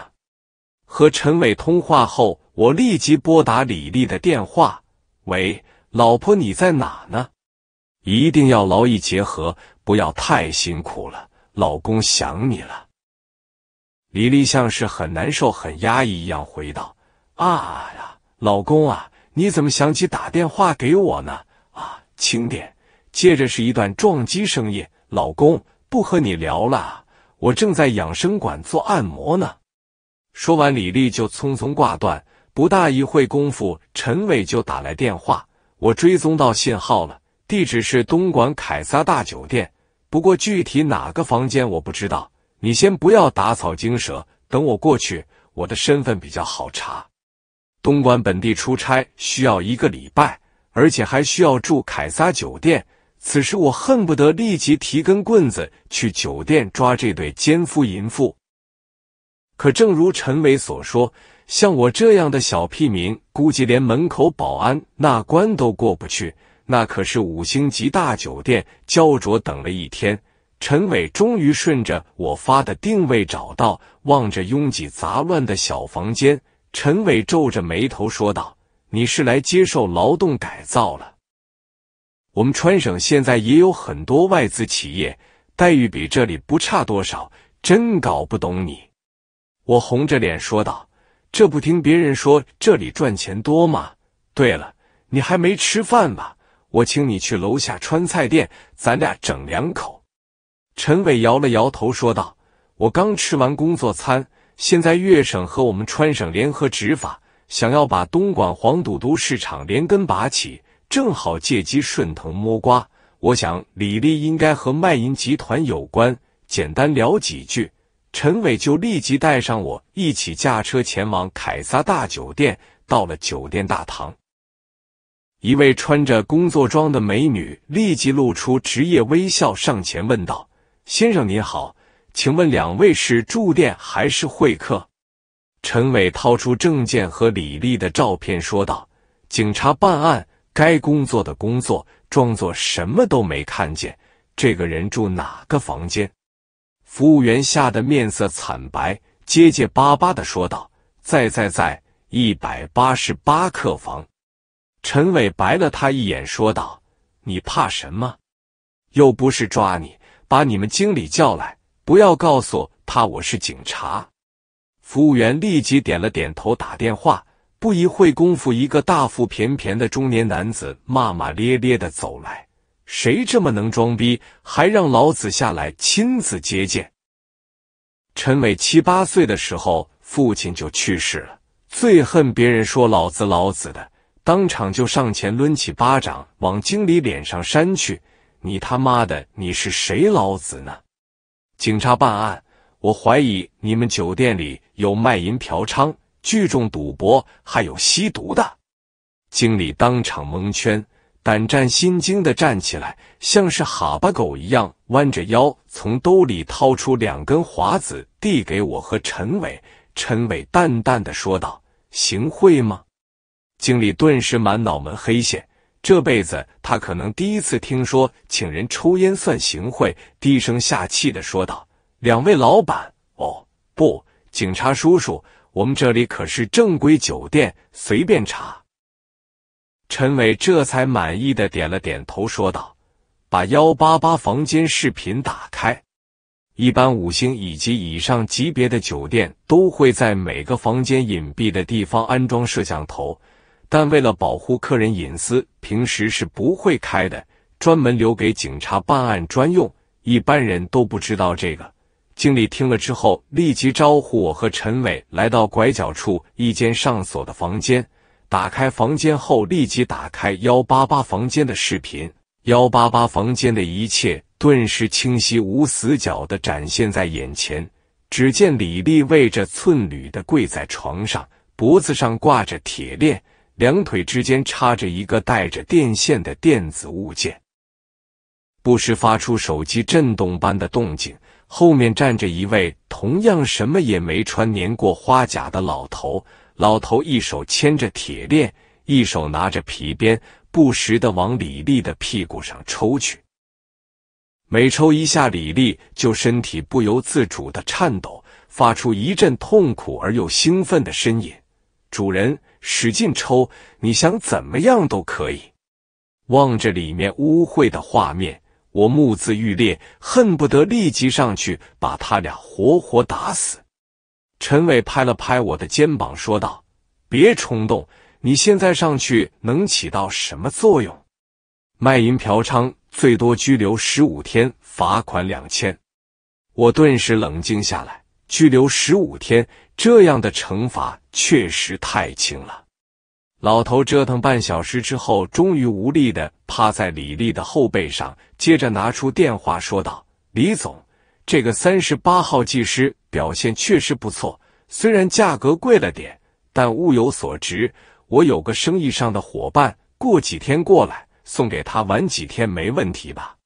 和陈伟通话后。我立即拨打李丽的电话。喂，老婆，你在哪呢？一定要劳逸结合，不要太辛苦了。老公想你了。李丽像是很难受、很压抑一样回道：“啊呀，老公啊，你怎么想起打电话给我呢？啊，轻点。”接着是一段撞击声音。老公不和你聊了，我正在养生馆做按摩呢。说完，李丽就匆匆挂断。不大一会功夫，陈伟就打来电话。我追踪到信号了，地址是东莞凯撒大酒店，不过具体哪个房间我不知道。你先不要打草惊蛇，等我过去。我的身份比较好查，东莞本地出差需要一个礼拜，而且还需要住凯撒酒店。此时我恨不得立即提根棍子去酒店抓这对奸夫淫妇。可正如陈伟所说。像我这样的小屁民，估计连门口保安那关都过不去。那可是五星级大酒店，焦灼等了一天，陈伟终于顺着我发的定位找到。望着拥挤杂乱的小房间，陈伟皱着眉头说道：“你是来接受劳动改造了？我们川省现在也有很多外资企业，待遇比这里不差多少，真搞不懂你。”我红着脸说道。这不听别人说这里赚钱多吗？对了，你还没吃饭吧？我请你去楼下川菜店，咱俩整两口。陈伟摇了摇头说道：“我刚吃完工作餐，现在粤省和我们川省联合执法，想要把东莞黄赌毒市场连根拔起，正好借机顺藤摸瓜。我想李丽应该和卖淫集团有关，简单聊几句。”陈伟就立即带上我一起驾车前往凯撒大酒店。到了酒店大堂，一位穿着工作装的美女立即露出职业微笑，上前问道：“先生您好，请问两位是住店还是会客？”陈伟掏出证件和李丽的照片，说道：“警察办案，该工作的工作，装作什么都没看见。”这个人住哪个房间？服务员吓得面色惨白，结结巴巴的说道：“在在在，一百八十八客房。”陈伟白了他一眼，说道：“你怕什么？又不是抓你，把你们经理叫来，不要告诉他我是警察。”服务员立即点了点头，打电话。不一会功夫，一个大腹便便的中年男子骂骂咧咧的走来。谁这么能装逼，还让老子下来亲自接见？陈伟七八岁的时候，父亲就去世了，最恨别人说老子老子的，当场就上前抡起巴掌往经理脸上扇去：“你他妈的，你是谁老子呢？”警察办案，我怀疑你们酒店里有卖淫嫖娼、聚众赌博，还有吸毒的。经理当场蒙圈。胆战心惊的站起来，像是哈巴狗一样弯着腰，从兜里掏出两根华子，递给我和陈伟。陈伟淡淡的说道：“行贿吗？”经理顿时满脑门黑线，这辈子他可能第一次听说请人抽烟算行贿，低声下气的说道：“两位老板，哦不，警察叔叔，我们这里可是正规酒店，随便查。”陈伟这才满意的点了点头，说道：“把幺八八房间视频打开。一般五星以及以上级别的酒店都会在每个房间隐蔽的地方安装摄像头，但为了保护客人隐私，平时是不会开的，专门留给警察办案专用。一般人都不知道这个。”经理听了之后，立即招呼我和陈伟来到拐角处一间上锁的房间。打开房间后，立即打开幺八八房间的视频。幺八八房间的一切顿时清晰无死角的展现在眼前。只见李丽为着寸缕的跪在床上，脖子上挂着铁链，两腿之间插着一个带着电线的电子物件，不时发出手机震动般的动静。后面站着一位同样什么也没穿、年过花甲的老头。老头一手牵着铁链，一手拿着皮鞭，不时的往李丽的屁股上抽去。每抽一下，李丽就身体不由自主的颤抖，发出一阵痛苦而又兴奋的呻吟：“主人，使劲抽，你想怎么样都可以。”望着里面污秽的画面，我目眦欲裂，恨不得立即上去把他俩活活打死。陈伟拍了拍我的肩膀，说道：“别冲动，你现在上去能起到什么作用？卖淫嫖娼最多拘留十五天，罚款两千。”我顿时冷静下来。拘留十五天，这样的惩罚确实太轻了。老头折腾半小时之后，终于无力的趴在李丽的后背上，接着拿出电话说道：“李总，这个三十八号技师。”表现确实不错，虽然价格贵了点，但物有所值。我有个生意上的伙伴，过几天过来，送给他玩几天没问题吧？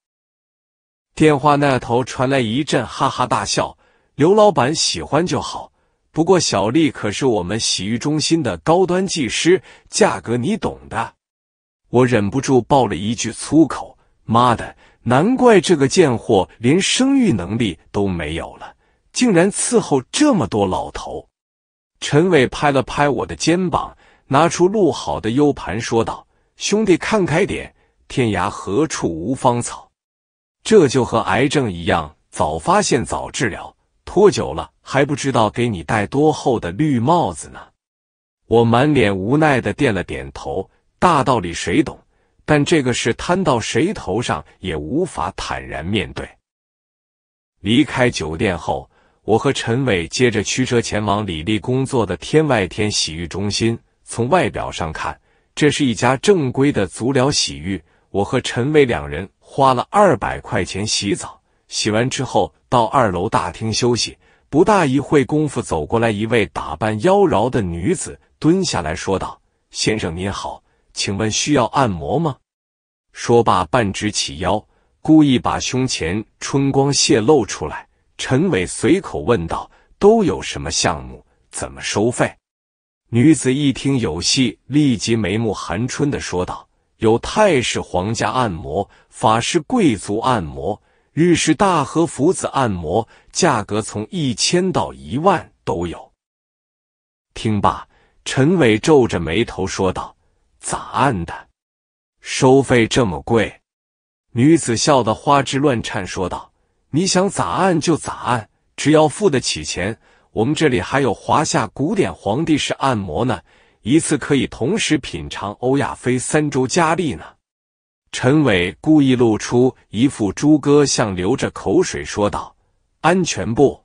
电话那头传来一阵哈哈大笑。刘老板喜欢就好，不过小丽可是我们洗浴中心的高端技师，价格你懂的。我忍不住爆了一句粗口：“妈的，难怪这个贱货连生育能力都没有了。”竟然伺候这么多老头！陈伟拍了拍我的肩膀，拿出录好的 U 盘，说道：“兄弟，看开点，天涯何处无芳草。”这就和癌症一样，早发现早治疗，拖久了还不知道给你戴多厚的绿帽子呢。我满脸无奈的点了点头。大道理谁懂，但这个事摊到谁头上也无法坦然面对。离开酒店后。我和陈伟接着驱车前往李丽工作的天外天洗浴中心。从外表上看，这是一家正规的足疗洗浴。我和陈伟两人花了二百块钱洗澡，洗完之后到二楼大厅休息。不大一会功夫，走过来一位打扮妖娆的女子，蹲下来说道：“先生您好，请问需要按摩吗？”说罢，半直起腰，故意把胸前春光泄露出来。陈伟随口问道：“都有什么项目？怎么收费？”女子一听有戏，立即眉目含春的说道：“有泰式皇家按摩、法式贵族按摩、日式大和福子按摩，价格从一千到一万都有。”听罢，陈伟皱着眉头说道：“咋按的？收费这么贵？”女子笑得花枝乱颤，说道。你想咋按就咋按，只要付得起钱，我们这里还有华夏古典皇帝式按摩呢，一次可以同时品尝欧亚非三洲佳丽呢。陈伟故意露出一副猪哥像，流着口水说道：“安全不？”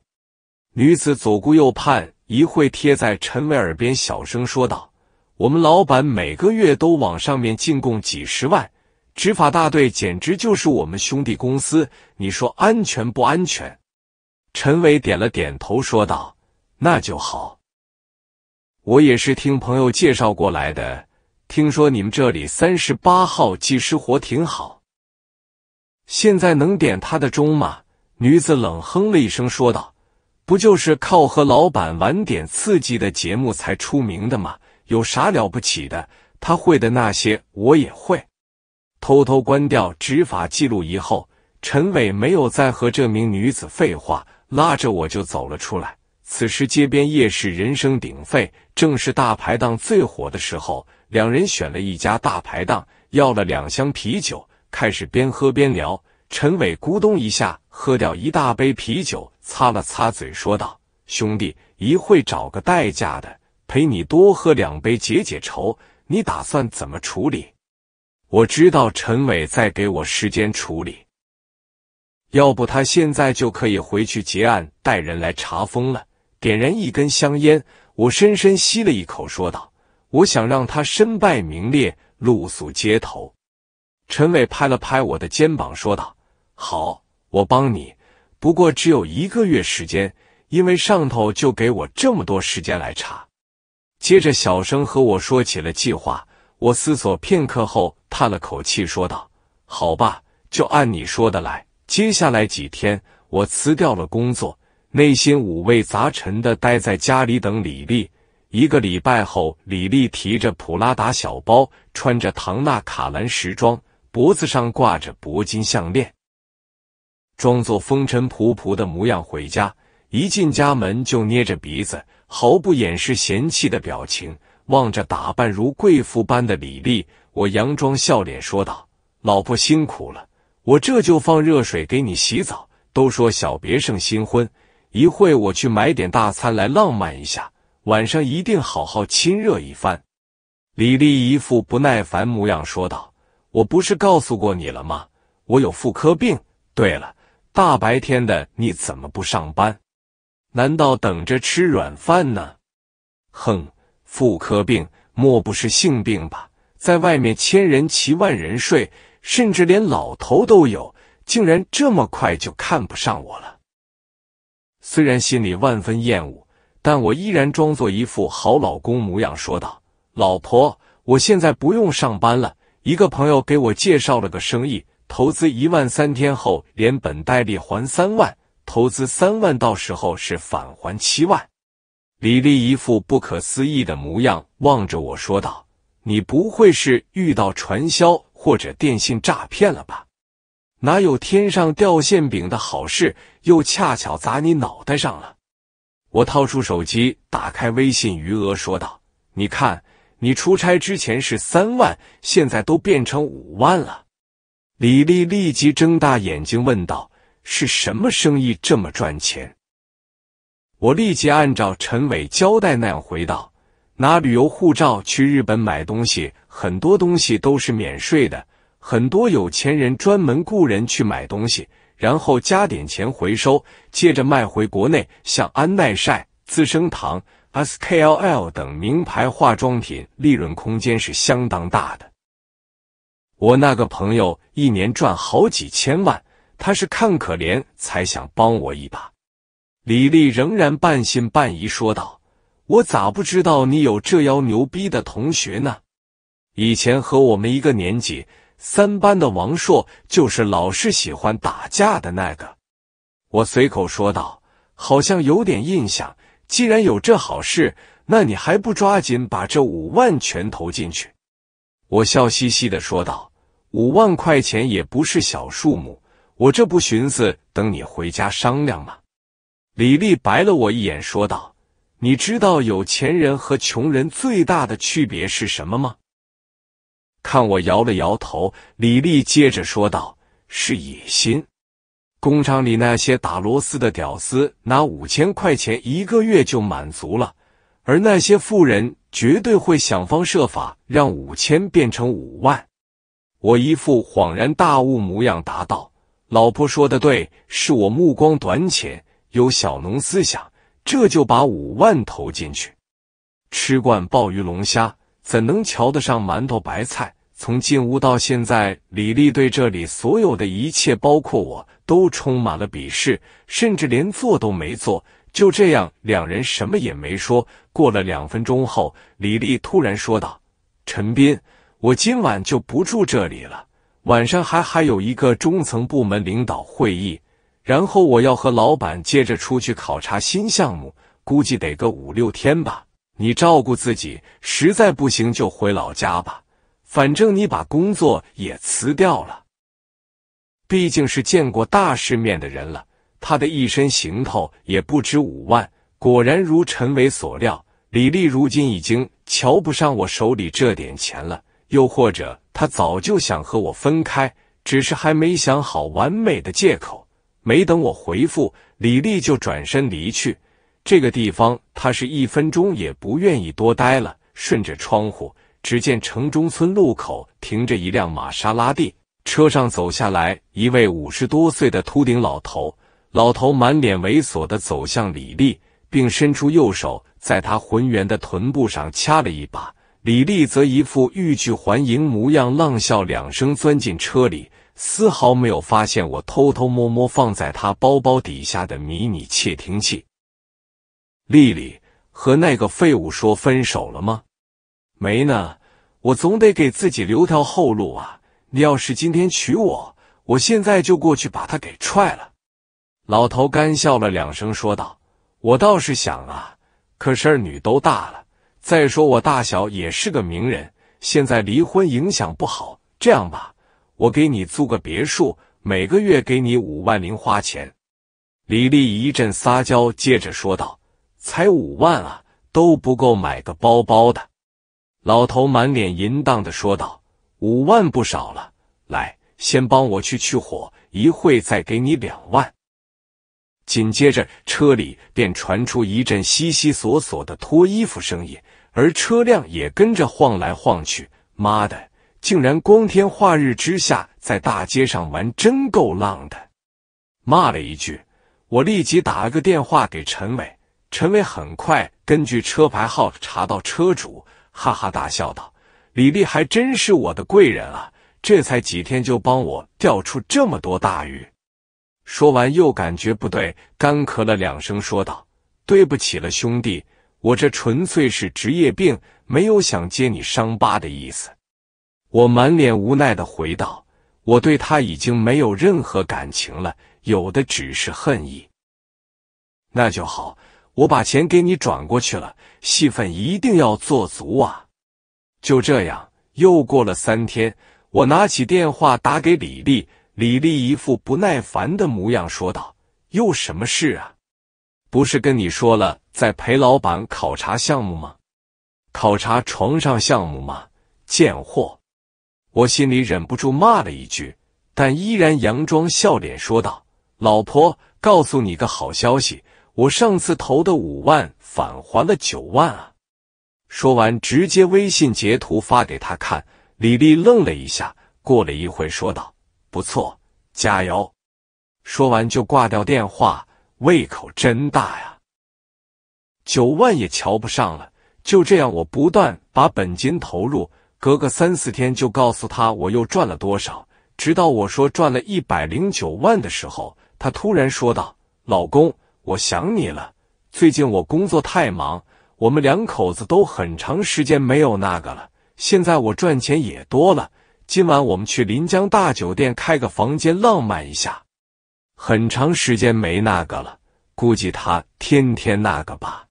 女子左顾右盼，一会贴在陈伟耳边小声说道：“我们老板每个月都往上面进贡几十万。”执法大队简直就是我们兄弟公司，你说安全不安全？陈伟点了点头，说道：“那就好。我也是听朋友介绍过来的，听说你们这里三十八号技师活挺好。现在能点他的钟吗？”女子冷哼了一声，说道：“不就是靠和老板玩点刺激的节目才出名的吗？有啥了不起的？他会的那些我也会。”偷偷关掉执法记录仪后，陈伟没有再和这名女子废话，拉着我就走了出来。此时街边夜市人声鼎沸，正是大排档最火的时候。两人选了一家大排档，要了两箱啤酒，开始边喝边聊。陈伟咕咚一下喝掉一大杯啤酒，擦了擦嘴，说道：“兄弟，一会找个代驾的，陪你多喝两杯，解解愁。你打算怎么处理？”我知道陈伟在给我时间处理，要不他现在就可以回去结案，带人来查封了。点燃一根香烟，我深深吸了一口，说道：“我想让他身败名裂，露宿街头。”陈伟拍了拍我的肩膀，说道：“好，我帮你，不过只有一个月时间，因为上头就给我这么多时间来查。”接着小声和我说起了计划。我思索片刻后，叹了口气，说道：“好吧，就按你说的来。”接下来几天，我辞掉了工作，内心五味杂陈的待在家里等李丽。一个礼拜后，李丽提着普拉达小包，穿着唐纳卡兰时装，脖子上挂着铂金项链，装作风尘仆仆的模样回家。一进家门，就捏着鼻子，毫不掩饰嫌弃的表情。望着打扮如贵妇般的李丽，我佯装笑脸说道：“老婆辛苦了，我这就放热水给你洗澡。都说小别胜新婚，一会我去买点大餐来浪漫一下，晚上一定好好亲热一番。”李丽一副不耐烦模样说道：“我不是告诉过你了吗？我有妇科病。对了，大白天的你怎么不上班？难道等着吃软饭呢？”哼。妇科病，莫不是性病吧？在外面千人骑万人睡，甚至连老头都有，竟然这么快就看不上我了。虽然心里万分厌恶，但我依然装作一副好老公模样说道：“老婆，我现在不用上班了。一个朋友给我介绍了个生意，投资一万，三天后连本带利还三万；投资三万，到时候是返还七万。”李丽一副不可思议的模样望着我说道：“你不会是遇到传销或者电信诈骗了吧？哪有天上掉馅饼的好事，又恰巧砸你脑袋上了？”我掏出手机，打开微信余额，说道：“你看，你出差之前是三万，现在都变成五万了。”李丽立即睁大眼睛问道：“是什么生意这么赚钱？”我立即按照陈伟交代那样回道：“拿旅游护照去日本买东西，很多东西都是免税的。很多有钱人专门雇人去买东西，然后加点钱回收，接着卖回国内。像安耐晒、资生堂、S K L L 等名牌化妆品，利润空间是相当大的。我那个朋友一年赚好几千万，他是看可怜才想帮我一把。”李丽仍然半信半疑说道：“我咋不知道你有这妖牛逼的同学呢？以前和我们一个年级三班的王硕就是老是喜欢打架的那个。”我随口说道：“好像有点印象。既然有这好事，那你还不抓紧把这五万全投进去？”我笑嘻嘻的说道：“五万块钱也不是小数目，我这不寻思等你回家商量吗？”李丽白了我一眼，说道：“你知道有钱人和穷人最大的区别是什么吗？”看我摇了摇头，李丽接着说道：“是野心。工厂里那些打螺丝的屌丝，拿五千块钱一个月就满足了，而那些富人绝对会想方设法让五千变成五万。”我一副恍然大悟模样，答道：“老婆说的对，是我目光短浅。”有小农思想，这就把五万投进去。吃惯鲍鱼龙虾，怎能瞧得上馒头白菜？从进屋到现在，李丽对这里所有的一切，包括我都充满了鄙视，甚至连坐都没坐。就这样，两人什么也没说。过了两分钟后，李丽突然说道：“陈斌，我今晚就不住这里了，晚上还还有一个中层部门领导会议。”然后我要和老板接着出去考察新项目，估计得个五六天吧。你照顾自己，实在不行就回老家吧。反正你把工作也辞掉了，毕竟是见过大世面的人了。他的一身行头也不止五万，果然如陈伟所料，李丽如今已经瞧不上我手里这点钱了。又或者他早就想和我分开，只是还没想好完美的借口。没等我回复，李丽就转身离去。这个地方，她是一分钟也不愿意多待了。顺着窗户，只见城中村路口停着一辆玛莎拉蒂，车上走下来一位五十多岁的秃顶老头。老头满脸猥琐的走向李丽，并伸出右手，在他浑圆的臀部上掐了一把。李丽则一副欲拒还迎模样，浪笑两声，钻进车里。丝毫没有发现我偷偷摸摸放在他包包底下的迷你窃听器。丽丽和那个废物说分手了吗？没呢，我总得给自己留条后路啊。你要是今天娶我，我现在就过去把他给踹了。老头干笑了两声，说道：“我倒是想啊，可是儿女都大了，再说我大小也是个名人，现在离婚影响不好。这样吧。”我给你租个别墅，每个月给你五万零花钱。李丽一阵撒娇，接着说道：“才五万啊，都不够买个包包的。”老头满脸淫荡的说道：“五万不少了，来，先帮我去去火，一会再给你两万。”紧接着，车里便传出一阵悉悉索索的脱衣服声音，而车辆也跟着晃来晃去。妈的！竟然光天化日之下在大街上玩，真够浪的！骂了一句，我立即打了个电话给陈伟。陈伟很快根据车牌号查到车主，哈哈大笑道：“李丽还真是我的贵人啊！这才几天就帮我钓出这么多大鱼。”说完又感觉不对，干咳了两声，说道：“对不起了兄弟，我这纯粹是职业病，没有想揭你伤疤的意思。”我满脸无奈的回道：“我对他已经没有任何感情了，有的只是恨意。”那就好，我把钱给你转过去了，戏份一定要做足啊！就这样，又过了三天，我拿起电话打给李丽，李丽一副不耐烦的模样说道：“又什么事啊？不是跟你说了在陪老板考察项目吗？考察床上项目吗？贱货！”我心里忍不住骂了一句，但依然佯装笑脸说道：“老婆，告诉你个好消息，我上次投的五万返还了九万啊！”说完，直接微信截图发给他看。李丽愣了一下，过了一会说道：“不错，加油！”说完就挂掉电话。胃口真大呀，九万也瞧不上了。就这样，我不断把本金投入。隔个三四天就告诉他我又赚了多少，直到我说赚了一百零九万的时候，他突然说道：“老公，我想你了。最近我工作太忙，我们两口子都很长时间没有那个了。现在我赚钱也多了，今晚我们去临江大酒店开个房间，浪漫一下。很长时间没那个了，估计他天天那个吧。”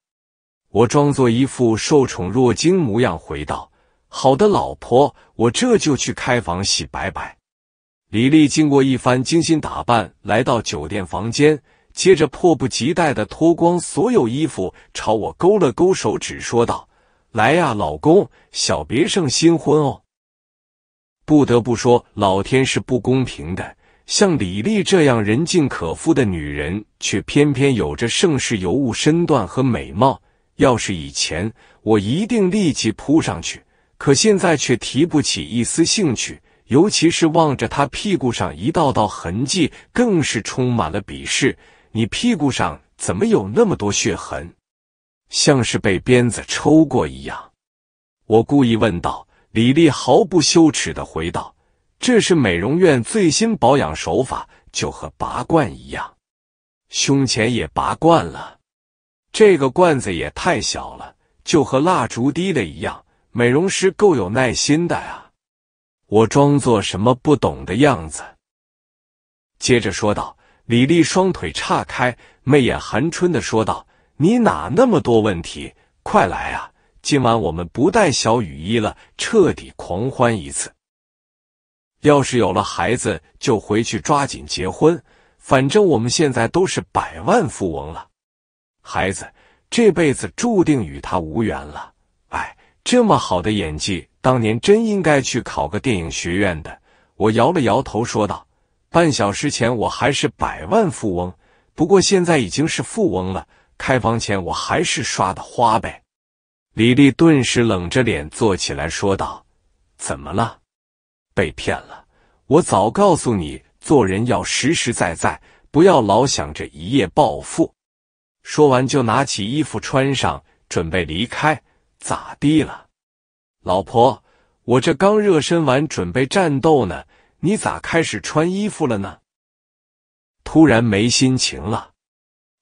我装作一副受宠若惊模样回道。好的，老婆，我这就去开房洗白白。李丽经过一番精心打扮，来到酒店房间，接着迫不及待的脱光所有衣服，朝我勾了勾手指，说道：“来呀，老公，小别胜新婚哦。”不得不说，老天是不公平的，像李丽这样人尽可夫的女人，却偏偏有着盛世尤物身段和美貌。要是以前，我一定立即扑上去。可现在却提不起一丝兴趣，尤其是望着他屁股上一道道痕迹，更是充满了鄙视。你屁股上怎么有那么多血痕，像是被鞭子抽过一样？我故意问道。李丽毫不羞耻的回道：“这是美容院最新保养手法，就和拔罐一样，胸前也拔罐了。这个罐子也太小了，就和蜡烛滴的一样。”美容师够有耐心的啊！我装作什么不懂的样子，接着说道：“李丽双腿岔开，媚眼含春的说道：‘你哪那么多问题？快来啊！今晚我们不带小雨衣了，彻底狂欢一次。要是有了孩子，就回去抓紧结婚。反正我们现在都是百万富翁了。孩子这辈子注定与他无缘了。”这么好的演技，当年真应该去考个电影学院的。我摇了摇头说道：“半小时前我还是百万富翁，不过现在已经是富翁了。开房前我还是刷的花呗。”李丽顿时冷着脸坐起来说道：“怎么了？被骗了？我早告诉你，做人要实实在在，不要老想着一夜暴富。”说完就拿起衣服穿上，准备离开。咋地了，老婆？我这刚热身完，准备战斗呢，你咋开始穿衣服了呢？突然没心情了。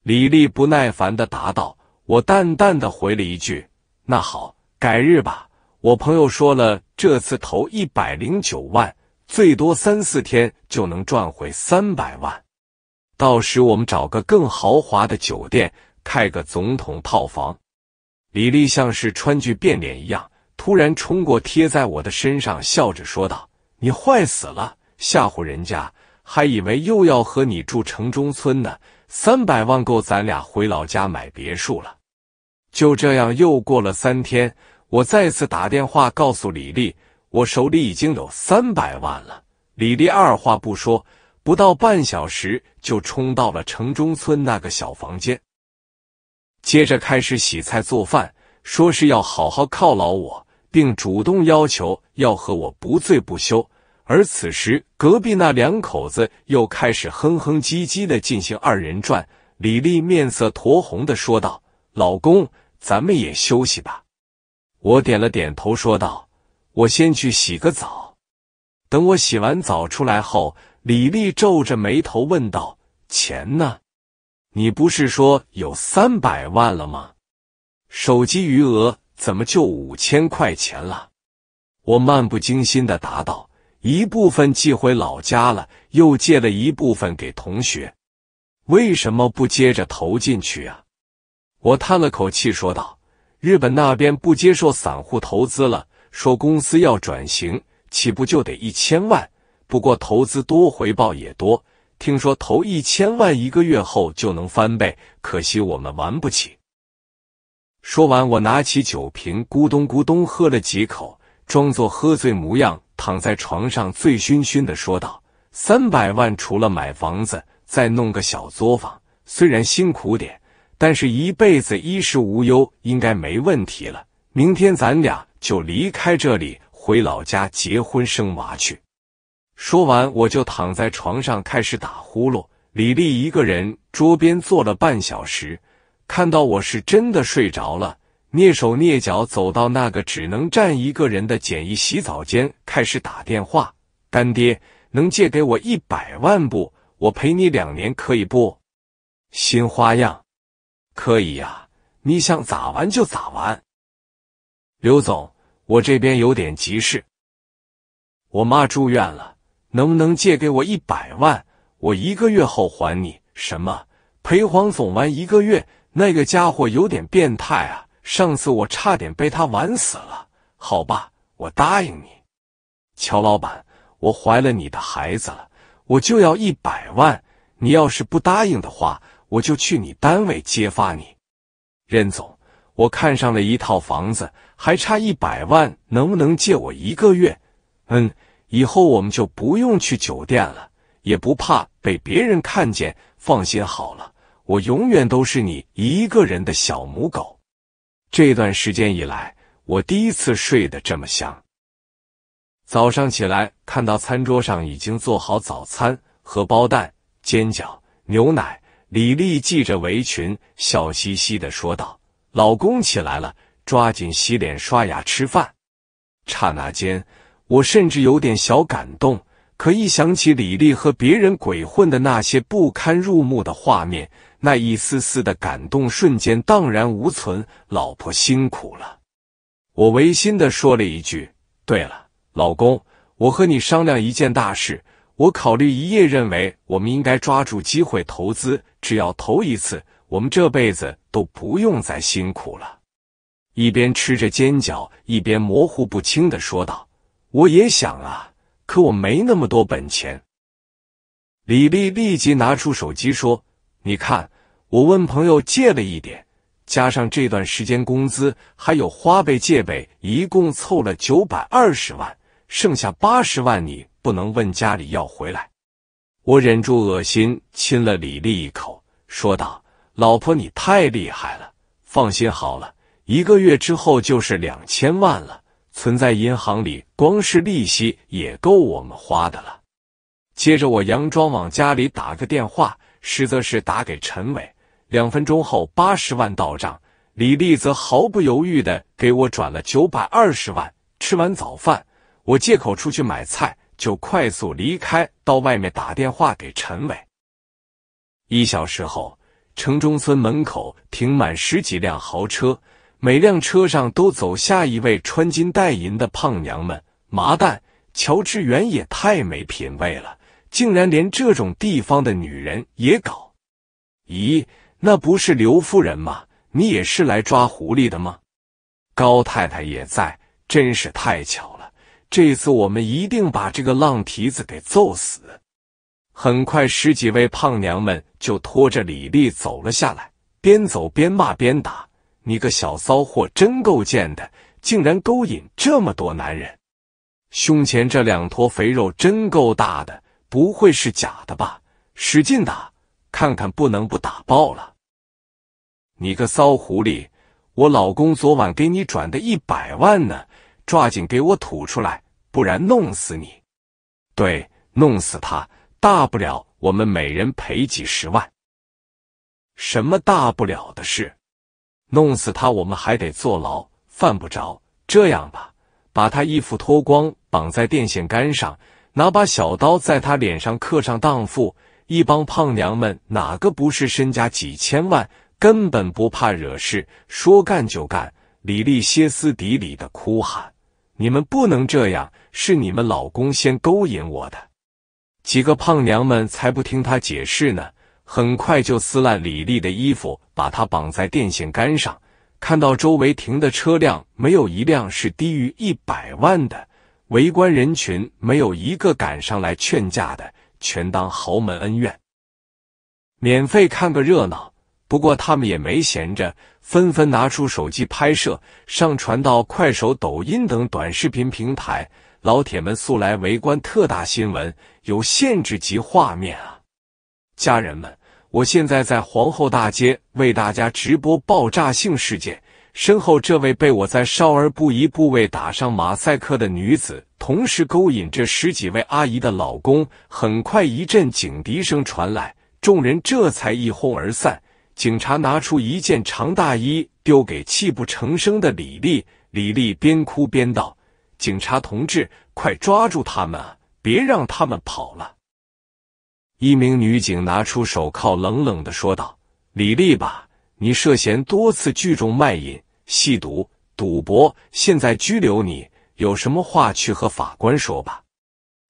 李丽不耐烦的答道。我淡淡的回了一句：“那好，改日吧。”我朋友说了，这次投一百零九万，最多三四天就能赚回三百万。到时我们找个更豪华的酒店，开个总统套房。李丽像是川剧变脸一样，突然冲过贴在我的身上，笑着说道：“你坏死了，吓唬人家，还以为又要和你住城中村呢。三百万够咱俩回老家买别墅了。”就这样，又过了三天，我再次打电话告诉李丽，我手里已经有三百万了。李丽二话不说，不到半小时就冲到了城中村那个小房间。接着开始洗菜做饭，说是要好好犒劳我，并主动要求要和我不醉不休。而此时隔壁那两口子又开始哼哼唧唧的进行二人转。李丽面色酡红的说道：“老公，咱们也休息吧。”我点了点头说道：“我先去洗个澡。”等我洗完澡出来后，李丽皱着眉头问道：“钱呢？”你不是说有三百万了吗？手机余额怎么就五千块钱了？我漫不经心的答道：“一部分寄回老家了，又借了一部分给同学。为什么不接着投进去啊？”我叹了口气说道：“日本那边不接受散户投资了，说公司要转型，岂不就得一千万。不过投资多，回报也多。”听说投一千万一个月后就能翻倍，可惜我们玩不起。说完，我拿起酒瓶，咕咚咕咚喝了几口，装作喝醉模样，躺在床上醉醺醺的说道：“三百万除了买房子，再弄个小作坊，虽然辛苦点，但是一辈子衣食无忧应该没问题了。明天咱俩就离开这里，回老家结婚生娃去。”说完，我就躺在床上开始打呼噜。李丽一个人桌边坐了半小时，看到我是真的睡着了，蹑手蹑脚走到那个只能站一个人的简易洗澡间，开始打电话：“干爹，能借给我一百万不？我陪你两年可以不？”新花样，可以呀，你想咋玩就咋玩。刘总，我这边有点急事，我妈住院了。能不能借给我一百万？我一个月后还你。什么？陪黄总玩一个月？那个家伙有点变态啊！上次我差点被他玩死了。好吧，我答应你。乔老板，我怀了你的孩子了，我就要一百万。你要是不答应的话，我就去你单位揭发你。任总，我看上了一套房子，还差一百万，能不能借我一个月？嗯。以后我们就不用去酒店了，也不怕被别人看见。放心好了，我永远都是你一个人的小母狗。这段时间以来，我第一次睡得这么香。早上起来，看到餐桌上已经做好早餐，荷包蛋、煎饺、牛奶。李丽系着围裙，笑嘻嘻的说道：“老公起来了，抓紧洗脸、刷牙、吃饭。”刹那间。我甚至有点小感动，可一想起李丽和别人鬼混的那些不堪入目的画面，那一丝丝的感动瞬间荡然无存。老婆辛苦了，我违心的说了一句：“对了，老公，我和你商量一件大事。我考虑一夜，认为我们应该抓住机会投资，只要投一次，我们这辈子都不用再辛苦了。”一边吃着煎饺，一边模糊不清的说道。我也想啊，可我没那么多本钱。李丽立即拿出手机说：“你看，我问朋友借了一点，加上这段时间工资，还有花呗借呗，一共凑了九百二十万，剩下八十万你不能问家里要回来。”我忍住恶心，亲了李丽一口，说道：“老婆，你太厉害了，放心好了，一个月之后就是两千万了。”存在银行里，光是利息也够我们花的了。接着，我佯装往家里打个电话，实则是打给陈伟。两分钟后，八十万到账。李丽则毫不犹豫的给我转了九百二十万。吃完早饭，我借口出去买菜，就快速离开，到外面打电话给陈伟。一小时后，城中村门口停满十几辆豪车。每辆车上都走下一位穿金戴银的胖娘们，麻蛋，乔治远也太没品位了，竟然连这种地方的女人也搞。咦，那不是刘夫人吗？你也是来抓狐狸的吗？高太太也在，真是太巧了。这次我们一定把这个浪蹄子给揍死。很快，十几位胖娘们就拖着李丽走了下来，边走边骂边打。你个小骚货，真够贱的，竟然勾引这么多男人！胸前这两坨肥肉真够大的，不会是假的吧？使劲打，看看不能不打爆了！你个骚狐狸，我老公昨晚给你转的一百万呢，抓紧给我吐出来，不然弄死你！对，弄死他，大不了我们每人赔几十万，什么大不了的事！弄死他，我们还得坐牢，犯不着。这样吧，把他衣服脱光，绑在电线杆上，拿把小刀在他脸上刻上“荡妇”。一帮胖娘们，哪个不是身家几千万，根本不怕惹事。说干就干，李丽歇斯底里的哭喊：“你们不能这样！是你们老公先勾引我的。”几个胖娘们才不听他解释呢。很快就撕烂李丽的衣服，把她绑在电线杆上。看到周围停的车辆，没有一辆是低于一百万的；围观人群没有一个敢上来劝架的，全当豪门恩怨，免费看个热闹。不过他们也没闲着，纷纷拿出手机拍摄，上传到快手、抖音等短视频平台。老铁们速来围观特大新闻，有限制级画面啊！家人们，我现在在皇后大街为大家直播爆炸性事件。身后这位被我在少儿不宜部位打上马赛克的女子，同时勾引这十几位阿姨的老公。很快，一阵警笛声传来，众人这才一哄而散。警察拿出一件长大衣，丢给泣不成声的李丽。李丽边哭边道：“警察同志，快抓住他们啊！别让他们跑了。”一名女警拿出手铐，冷冷的说道：“李丽吧，你涉嫌多次聚众卖淫、吸毒、赌博，现在拘留你。有什么话去和法官说吧。”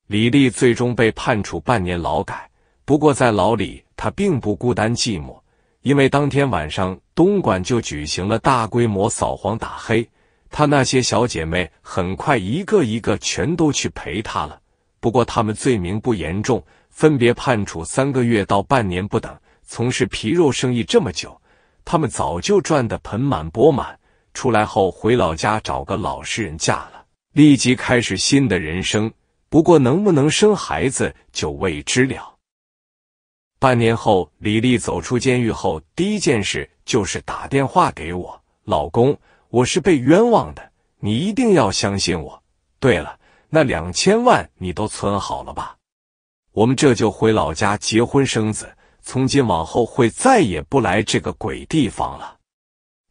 李丽最终被判处半年劳改。不过在牢里，她并不孤单寂寞，因为当天晚上东莞就举行了大规模扫黄打黑，她那些小姐妹很快一个一个全都去陪她了。不过她们罪名不严重。分别判处三个月到半年不等。从事皮肉生意这么久，他们早就赚得盆满钵满。出来后回老家找个老实人嫁了，立即开始新的人生。不过能不能生孩子就未知了。半年后，李丽走出监狱后，第一件事就是打电话给我老公：“我是被冤枉的，你一定要相信我。对了，那两千万你都存好了吧？”我们这就回老家结婚生子，从今往后会再也不来这个鬼地方了。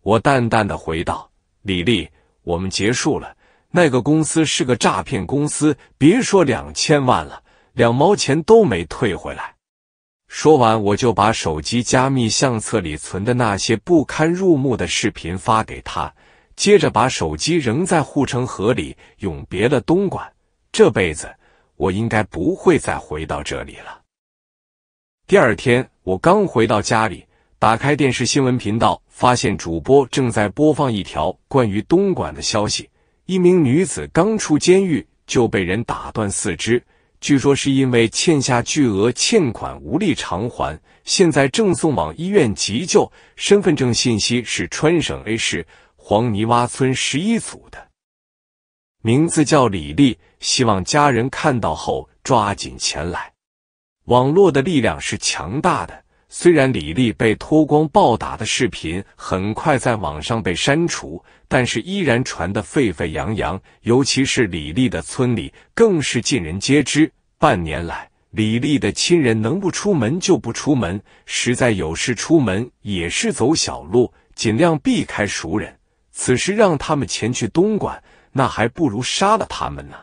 我淡淡的回道：“李丽，我们结束了。那个公司是个诈骗公司，别说两千万了，两毛钱都没退回来。”说完，我就把手机加密相册里存的那些不堪入目的视频发给他，接着把手机扔在护城河里，永别了东莞，这辈子。我应该不会再回到这里了。第二天，我刚回到家里，打开电视新闻频道，发现主播正在播放一条关于东莞的消息：一名女子刚出监狱就被人打断四肢，据说是因为欠下巨额欠款无力偿还，现在正送往医院急救。身份证信息是川省 A 市黄泥洼村十一组的。名字叫李丽，希望家人看到后抓紧前来。网络的力量是强大的，虽然李丽被脱光暴打的视频很快在网上被删除，但是依然传得沸沸扬扬，尤其是李丽的村里更是尽人皆知。半年来，李丽的亲人能不出门就不出门，实在有事出门也是走小路，尽量避开熟人。此时让他们前去东莞。那还不如杀了他们呢。